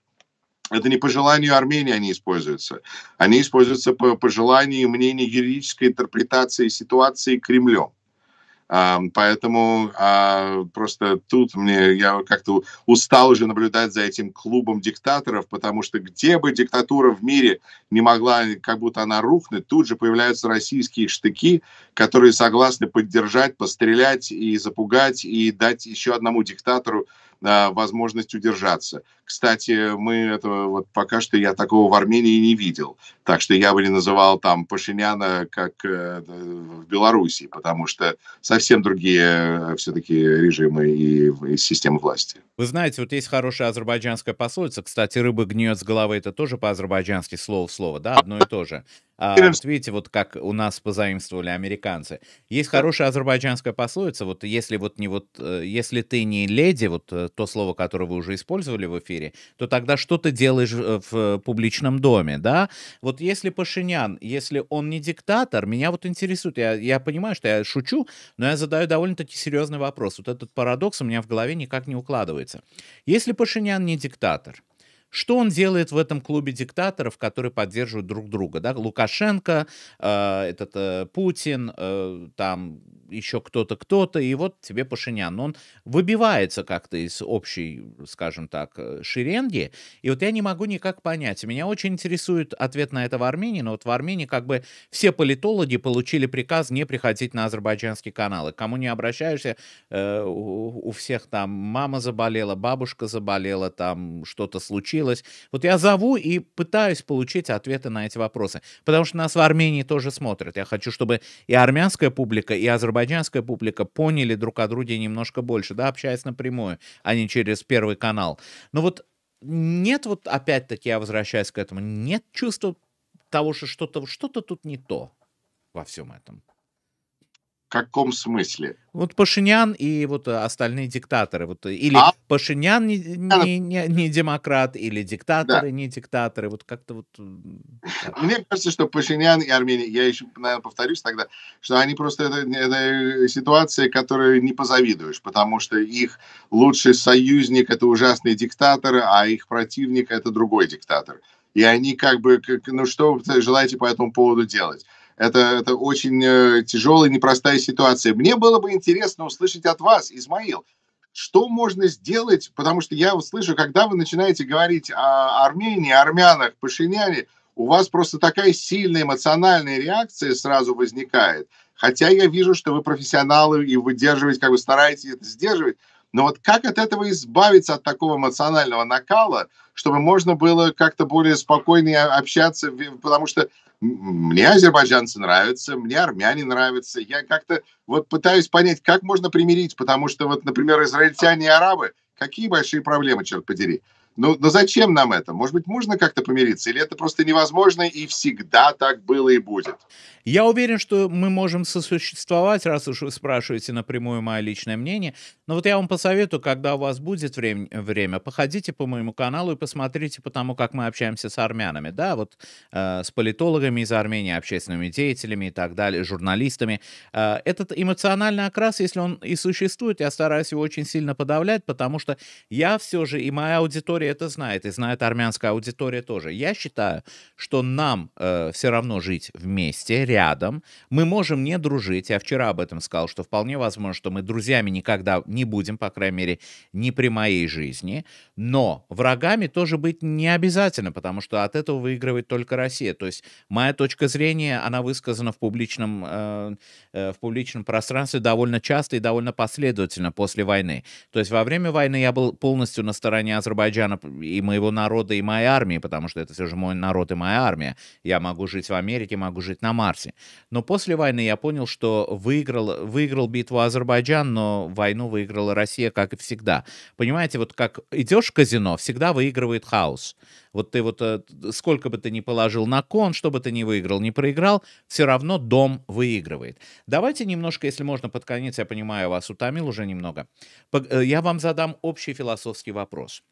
это не по желанию Армении они используются. Они используются по, по желанию и мнению юридической интерпретации ситуации Кремлем. Поэтому а, просто тут мне я как-то устал уже наблюдать за этим клубом диктаторов, потому что где бы диктатура в мире не могла, как будто она рухнет, тут же появляются российские штыки, которые согласны поддержать, пострелять и запугать, и дать еще одному диктатору возможность удержаться. Кстати, мы это вот пока что я такого в Армении не видел. Так что я бы не называл там Пашиняна как э, в Беларуси, потому что совсем другие э, все-таки режимы и, и системы власти. Вы знаете, вот есть хорошая азербайджанская посольство. Кстати, рыба гниет с головы, это тоже по-азербайджански слово в слово, да, одно и то же. А, вот видите, вот как у нас позаимствовали американцы. Есть хорошая азербайджанская пословица, вот если вот не вот, э, если ты не леди, вот э, то слово, которое вы уже использовали в эфире, то тогда что ты делаешь э, в публичном доме, да? Вот если Пашинян, если он не диктатор, меня вот интересует, я, я понимаю, что я шучу, но я задаю довольно-таки серьезный вопрос. Вот этот парадокс у меня в голове никак не укладывается. Если Пашинян не диктатор, что он делает в этом клубе диктаторов, которые поддерживают друг друга? Да? Лукашенко, э, этот э, Путин, э, там еще кто-то, кто-то, и вот тебе Пашинян. Он выбивается как-то из общей, скажем так, э, шеренги, и вот я не могу никак понять. Меня очень интересует ответ на это в Армении, но вот в Армении как бы все политологи получили приказ не приходить на азербайджанские каналы. Кому не обращаешься, э, у, у всех там мама заболела, бабушка заболела, там что-то случилось. Вот я зову и пытаюсь получить ответы на эти вопросы, потому что нас в Армении тоже смотрят. Я хочу, чтобы и армянская публика, и азербайджанская азербайджанская публика поняли друг о друге немножко больше, да, общаясь напрямую, а не через Первый канал. Но вот нет, вот опять-таки я возвращаюсь к этому, нет чувства того, что что-то что тут не то во всем этом каком смысле? Вот Пашинян и вот э, остальные диктаторы. Вот, э, или а? Пашинян не, не, не, не демократ, или диктаторы да. не диктаторы. Вот как-то вот... Мне кажется, что Пашинян и Армения, я еще, наверное, повторюсь тогда, что они просто... Это, это э, ситуация, которую не позавидуешь, потому что их лучший союзник – это ужасные диктаторы, а их противник – это другой диктатор. И они как бы, как, ну что желаете по этому поводу делать? Это, это очень э, тяжелая, непростая ситуация. Мне было бы интересно услышать от вас, Измаил, что можно сделать, потому что я вот слышу, когда вы начинаете говорить о Армении, армянах, Пашиняне, у вас просто такая сильная эмоциональная реакция сразу возникает. Хотя я вижу, что вы профессионалы и выдерживаете, как вы стараетесь это сдерживать. Но вот как от этого избавиться, от такого эмоционального накала, чтобы можно было как-то более спокойнее общаться, потому что мне азербайджанцы нравятся, мне армяне нравятся. Я как-то вот пытаюсь понять, как можно примирить, потому что вот, например, израильтяне и арабы, какие большие проблемы, черт подери. Ну, но ну зачем нам это? Может быть, можно как-то помириться? Или это просто невозможно и всегда так было и будет? Я уверен, что мы можем сосуществовать, раз уж вы спрашиваете напрямую мое личное мнение. Но вот я вам посоветую, когда у вас будет время, время походите по моему каналу и посмотрите по тому, как мы общаемся с армянами. Да, вот э, с политологами из Армении, общественными деятелями и так далее, журналистами. Э, этот эмоциональный окрас, если он и существует, я стараюсь его очень сильно подавлять, потому что я все же и моя аудитория аудитория это знает, и знает армянская аудитория тоже. Я считаю, что нам э, все равно жить вместе, рядом. Мы можем не дружить. Я вчера об этом сказал, что вполне возможно, что мы друзьями никогда не будем, по крайней мере, не при моей жизни. Но врагами тоже быть не обязательно, потому что от этого выигрывает только Россия. То есть моя точка зрения, она высказана в публичном, э, э, в публичном пространстве довольно часто и довольно последовательно после войны. То есть во время войны я был полностью на стороне Азербайджана и моего народа, и моей армии, потому что это все же мой народ и моя армия. Я могу жить в Америке, могу жить на Марсе. Но после войны я понял, что выиграл, выиграл битву Азербайджан, но войну выиграла Россия, как и всегда. Понимаете, вот как идешь в казино, всегда выигрывает хаос. Вот ты вот э, сколько бы ты ни положил на кон, что бы ты ни выиграл, не проиграл, все равно дом выигрывает. Давайте немножко, если можно, под конец, я понимаю, вас утомил уже немного. Э, я вам задам общий философский вопрос.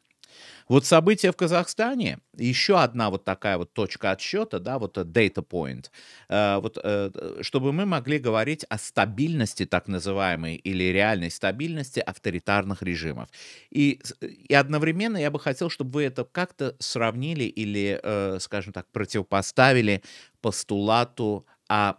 Вот события в Казахстане, еще одна вот такая вот точка отсчета, да, вот э, data point, э, вот, э, чтобы мы могли говорить о стабильности так называемой или реальной стабильности авторитарных режимов. И, и одновременно я бы хотел, чтобы вы это как-то сравнили или, скажем так, противопоставили постулату о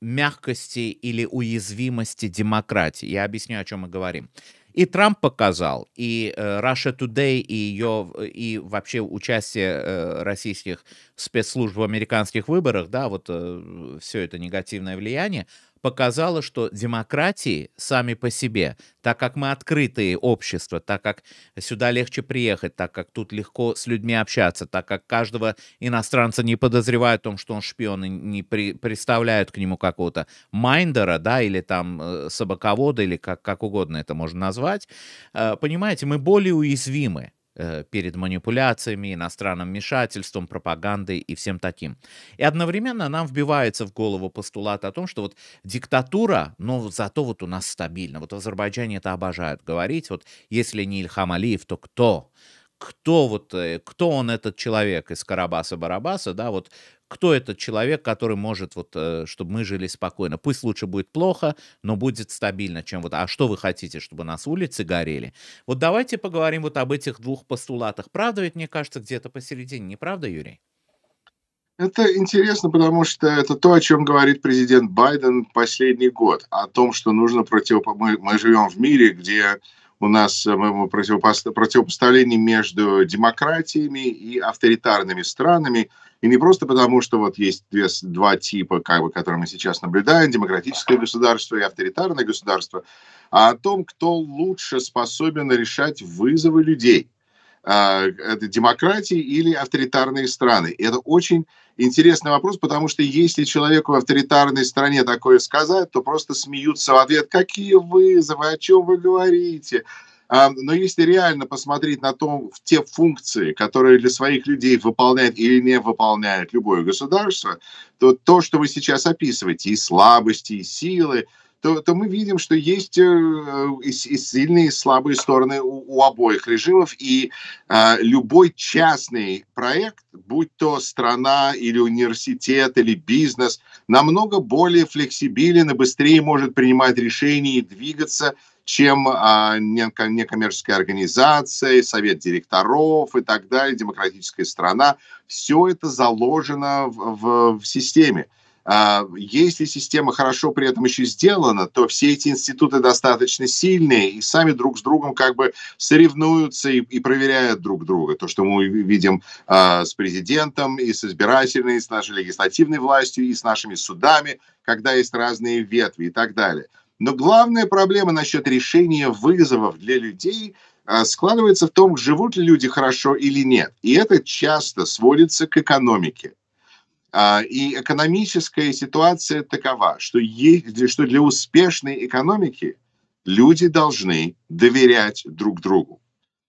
мягкости или уязвимости демократии. Я объясню, о чем мы говорим. И Трамп показал, и э, Russia Today, и ее, и вообще участие э, российских спецслужб в американских выборах, да, вот э, все это негативное влияние, показало, что демократии сами по себе, так как мы открытые общества, так как сюда легче приехать, так как тут легко с людьми общаться, так как каждого иностранца не подозревают о том, что он шпион, и не при, представляют к нему какого-то майндера, да, или там э, собаковода, или как, как угодно это можно назвать, э, понимаете, мы более уязвимы. Э, перед манипуляциями, иностранным вмешательством, пропагандой и всем таким. И одновременно нам вбивается в голову постулат о том, что вот диктатура, но зато вот у нас стабильно. Вот в Азербайджане это обожают говорить. Вот если не Ильхам Алиев, то кто? кто вот, э, кто он этот человек из Карабаса-Барабаса, да, вот кто этот человек, который может вот, э, чтобы мы жили спокойно. Пусть лучше будет плохо, но будет стабильно, чем вот, а что вы хотите, чтобы нас улицы горели? Вот давайте поговорим вот об этих двух постулатах. Правда ведь, мне кажется, где-то посередине, не правда, Юрий? Это интересно, потому что это то, о чем говорит президент Байден последний год, о том, что нужно противоп... Мы, мы живем в мире, где у нас э, противопоставление между демократиями и авторитарными странами. И не просто потому, что вот есть две, два типа, как бы, которые мы сейчас наблюдаем, демократическое государство и авторитарное государство, а о том, кто лучше способен решать вызовы людей. А, это демократии или авторитарные страны. Это очень интересный вопрос, потому что если человеку в авторитарной стране такое сказать, то просто смеются в ответ, какие вы, вы о чем вы говорите. А, но если реально посмотреть на то, в те функции, которые для своих людей выполняет или не выполняет любое государство, то то, что вы сейчас описываете, и слабости, и силы – то, то мы видим, что есть э, и, и сильные, и слабые стороны у, у обоих режимов, и э, любой частный проект, будь то страна или университет или бизнес, намного более флексибилен и быстрее может принимать решения и двигаться, чем э, а, некоммерческая организация, совет директоров и так далее, демократическая страна. Все это заложено в, в, в системе. А, если система хорошо при этом еще сделана, то все эти институты достаточно сильные и сами друг с другом как бы соревнуются и, и проверяют друг друга. То, что мы видим э, с президентом, и с избирательной, и с нашей легислативной властью, и с нашими судами, когда есть разные ветви и так далее. Но главная проблема насчет решения вызовов для людей а, складывается в том, живут ли люди хорошо или нет. И это часто сводится к экономике. А, и экономическая ситуация такова, что, есть, что для успешной экономики люди должны доверять друг другу.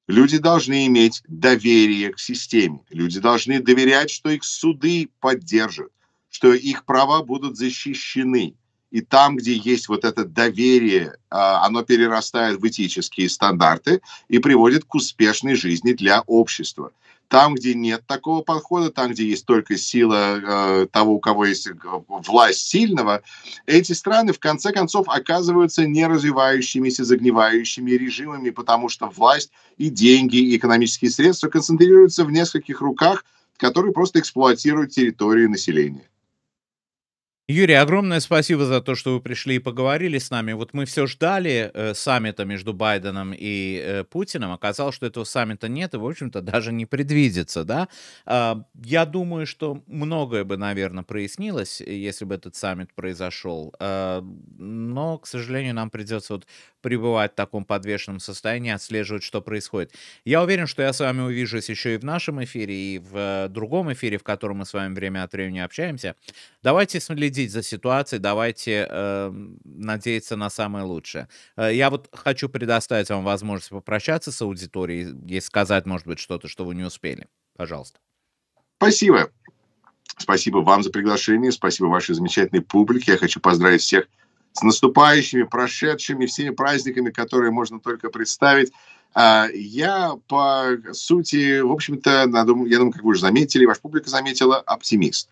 Люди должны иметь доверие к системе. Люди должны доверять, что их суды поддержат, что их права будут защищены. И там, где есть вот это доверие, а, оно перерастает в этические стандарты и приводит к успешной жизни для общества – там, где нет такого подхода, там, где есть только сила э, того, у кого есть э, власть сильного, эти страны в конце концов оказываются не развивающимися, загнивающими режимами, потому что власть и деньги, и экономические средства концентрируются в нескольких руках, которые просто эксплуатируют территории населения. Юрий, огромное спасибо за то, что вы пришли и поговорили с нами. Вот мы все ждали э, саммита между Байденом и э, Путиным. Оказалось, что этого саммита нет и, в общем-то, даже не предвидится, да? Э, я думаю, что многое бы, наверное, прояснилось, э, если бы этот саммит произошел. Э, а, но, к сожалению, нам придется вот пребывать в таком подвешенном состоянии, отслеживать, что происходит. Я уверен, что я с вами увижусь еще и в нашем эфире, и в э, другом эфире, в котором мы с вами время от времени общаемся. Давайте следить следить за ситуацией, давайте э, надеяться на самое лучшее. Э, я вот хочу предоставить вам возможность попрощаться с аудиторией и сказать, может быть, что-то, что вы не успели. Пожалуйста. Спасибо. Спасибо вам за приглашение, спасибо вашей замечательной публике. Я хочу поздравить всех с наступающими, прошедшими, всеми праздниками, которые можно только представить. А, я, по сути, в общем-то, я думаю, как вы уже заметили, ваша публика заметила, оптимист.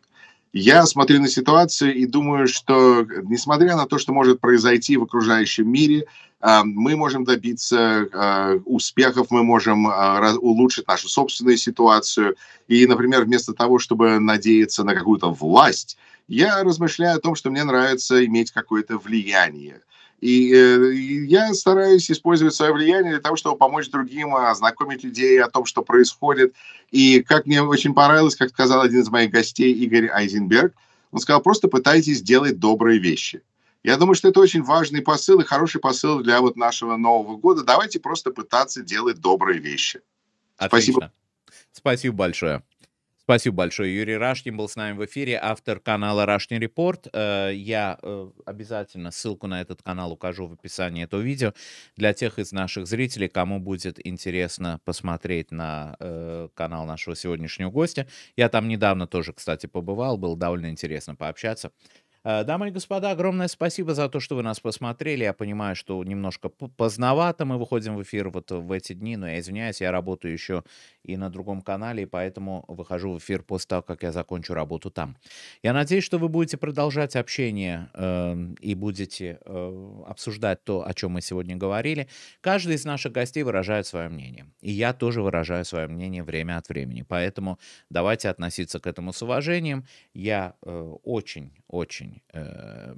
Я смотрю на ситуацию и думаю, что несмотря на то, что может произойти в окружающем мире, а, мы можем добиться а, успехов, мы можем а, улучшить нашу собственную ситуацию. И, например, вместо того, чтобы надеяться на какую-то власть, я размышляю о том, что мне нравится иметь какое-то влияние – Э, и, я стараюсь использовать свое влияние для того, чтобы помочь другим, а, ознакомить людей о том, что происходит. И как мне очень понравилось, как сказал один из моих гостей, Игорь Айзенберг, он сказал, просто пытайтесь делать добрые вещи. Я думаю, что это очень важный посыл и хороший посыл для вот нашего Нового года. Давайте просто пытаться делать добрые вещи. Отлично. Спасибо. Спасибо большое. Спасибо большое. Юрий Рашкин был с нами в эфире, автор канала Рашкин Репорт. Э, я э, обязательно ссылку на этот канал укажу в описании этого видео. Для тех из наших зрителей, кому будет интересно посмотреть на э, канал нашего сегодняшнего гостя. Я там недавно тоже, кстати, побывал, было довольно интересно пообщаться. Э, дамы и господа, огромное спасибо за то, что вы нас посмотрели. Я понимаю, что немножко поздновато мы выходим в эфир вот в эти дни, но я извиняюсь, я работаю еще и на другом канале, поэтому выхожу в эфир после того, как я закончу работу там. Я надеюсь, что вы будете продолжать общение э, и будете э, обсуждать то, о чем мы сегодня говорили. Каждый из наших гостей выражает свое мнение. И я тоже выражаю свое мнение время от времени. Поэтому давайте относиться к этому с уважением. Я э, очень, очень очень эм,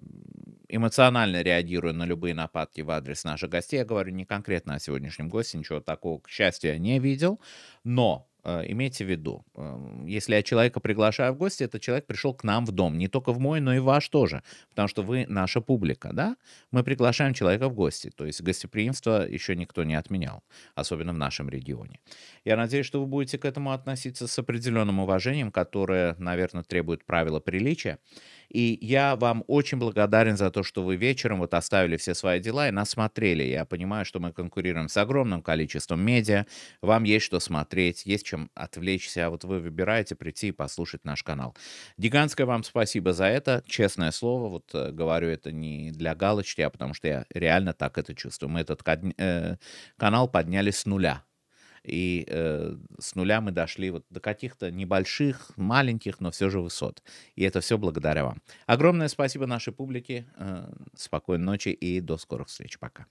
эмоционально реагирую на любые нападки в адрес наших гостей. Я говорю не конкретно о сегодняшнем госте, ничего такого, к счастью, я не видел. Но э, имейте в виду, эм, если я человека приглашаю в гости, этот человек пришел к нам в дом, не только в мой, но и ваш тоже, потому что вы наша публика, да? Мы приглашаем человека в гости, то есть гостеприимство еще никто не отменял, особенно в нашем регионе. Я надеюсь, что вы будете к этому относиться с определенным уважением, которое, наверное, требует правила приличия. И я вам очень благодарен за то, что вы вечером вот оставили все свои дела и нас смотрели. Я понимаю, что мы конкурируем с огромным количеством медиа. Вам есть что смотреть, есть чем отвлечься. А вот вы выбираете прийти и послушать наш канал. Гигантское вам спасибо за это. Честное слово, вот э, говорю это не для галочки, а потому что я реально так это чувствую. Мы этот э, канал подняли с нуля и э, с нуля мы дошли вот до каких-то небольших, маленьких, но все же высот. И это все благодаря вам. Огромное спасибо нашей публике. Э, спокойной ночи и до скорых встреч. Пока.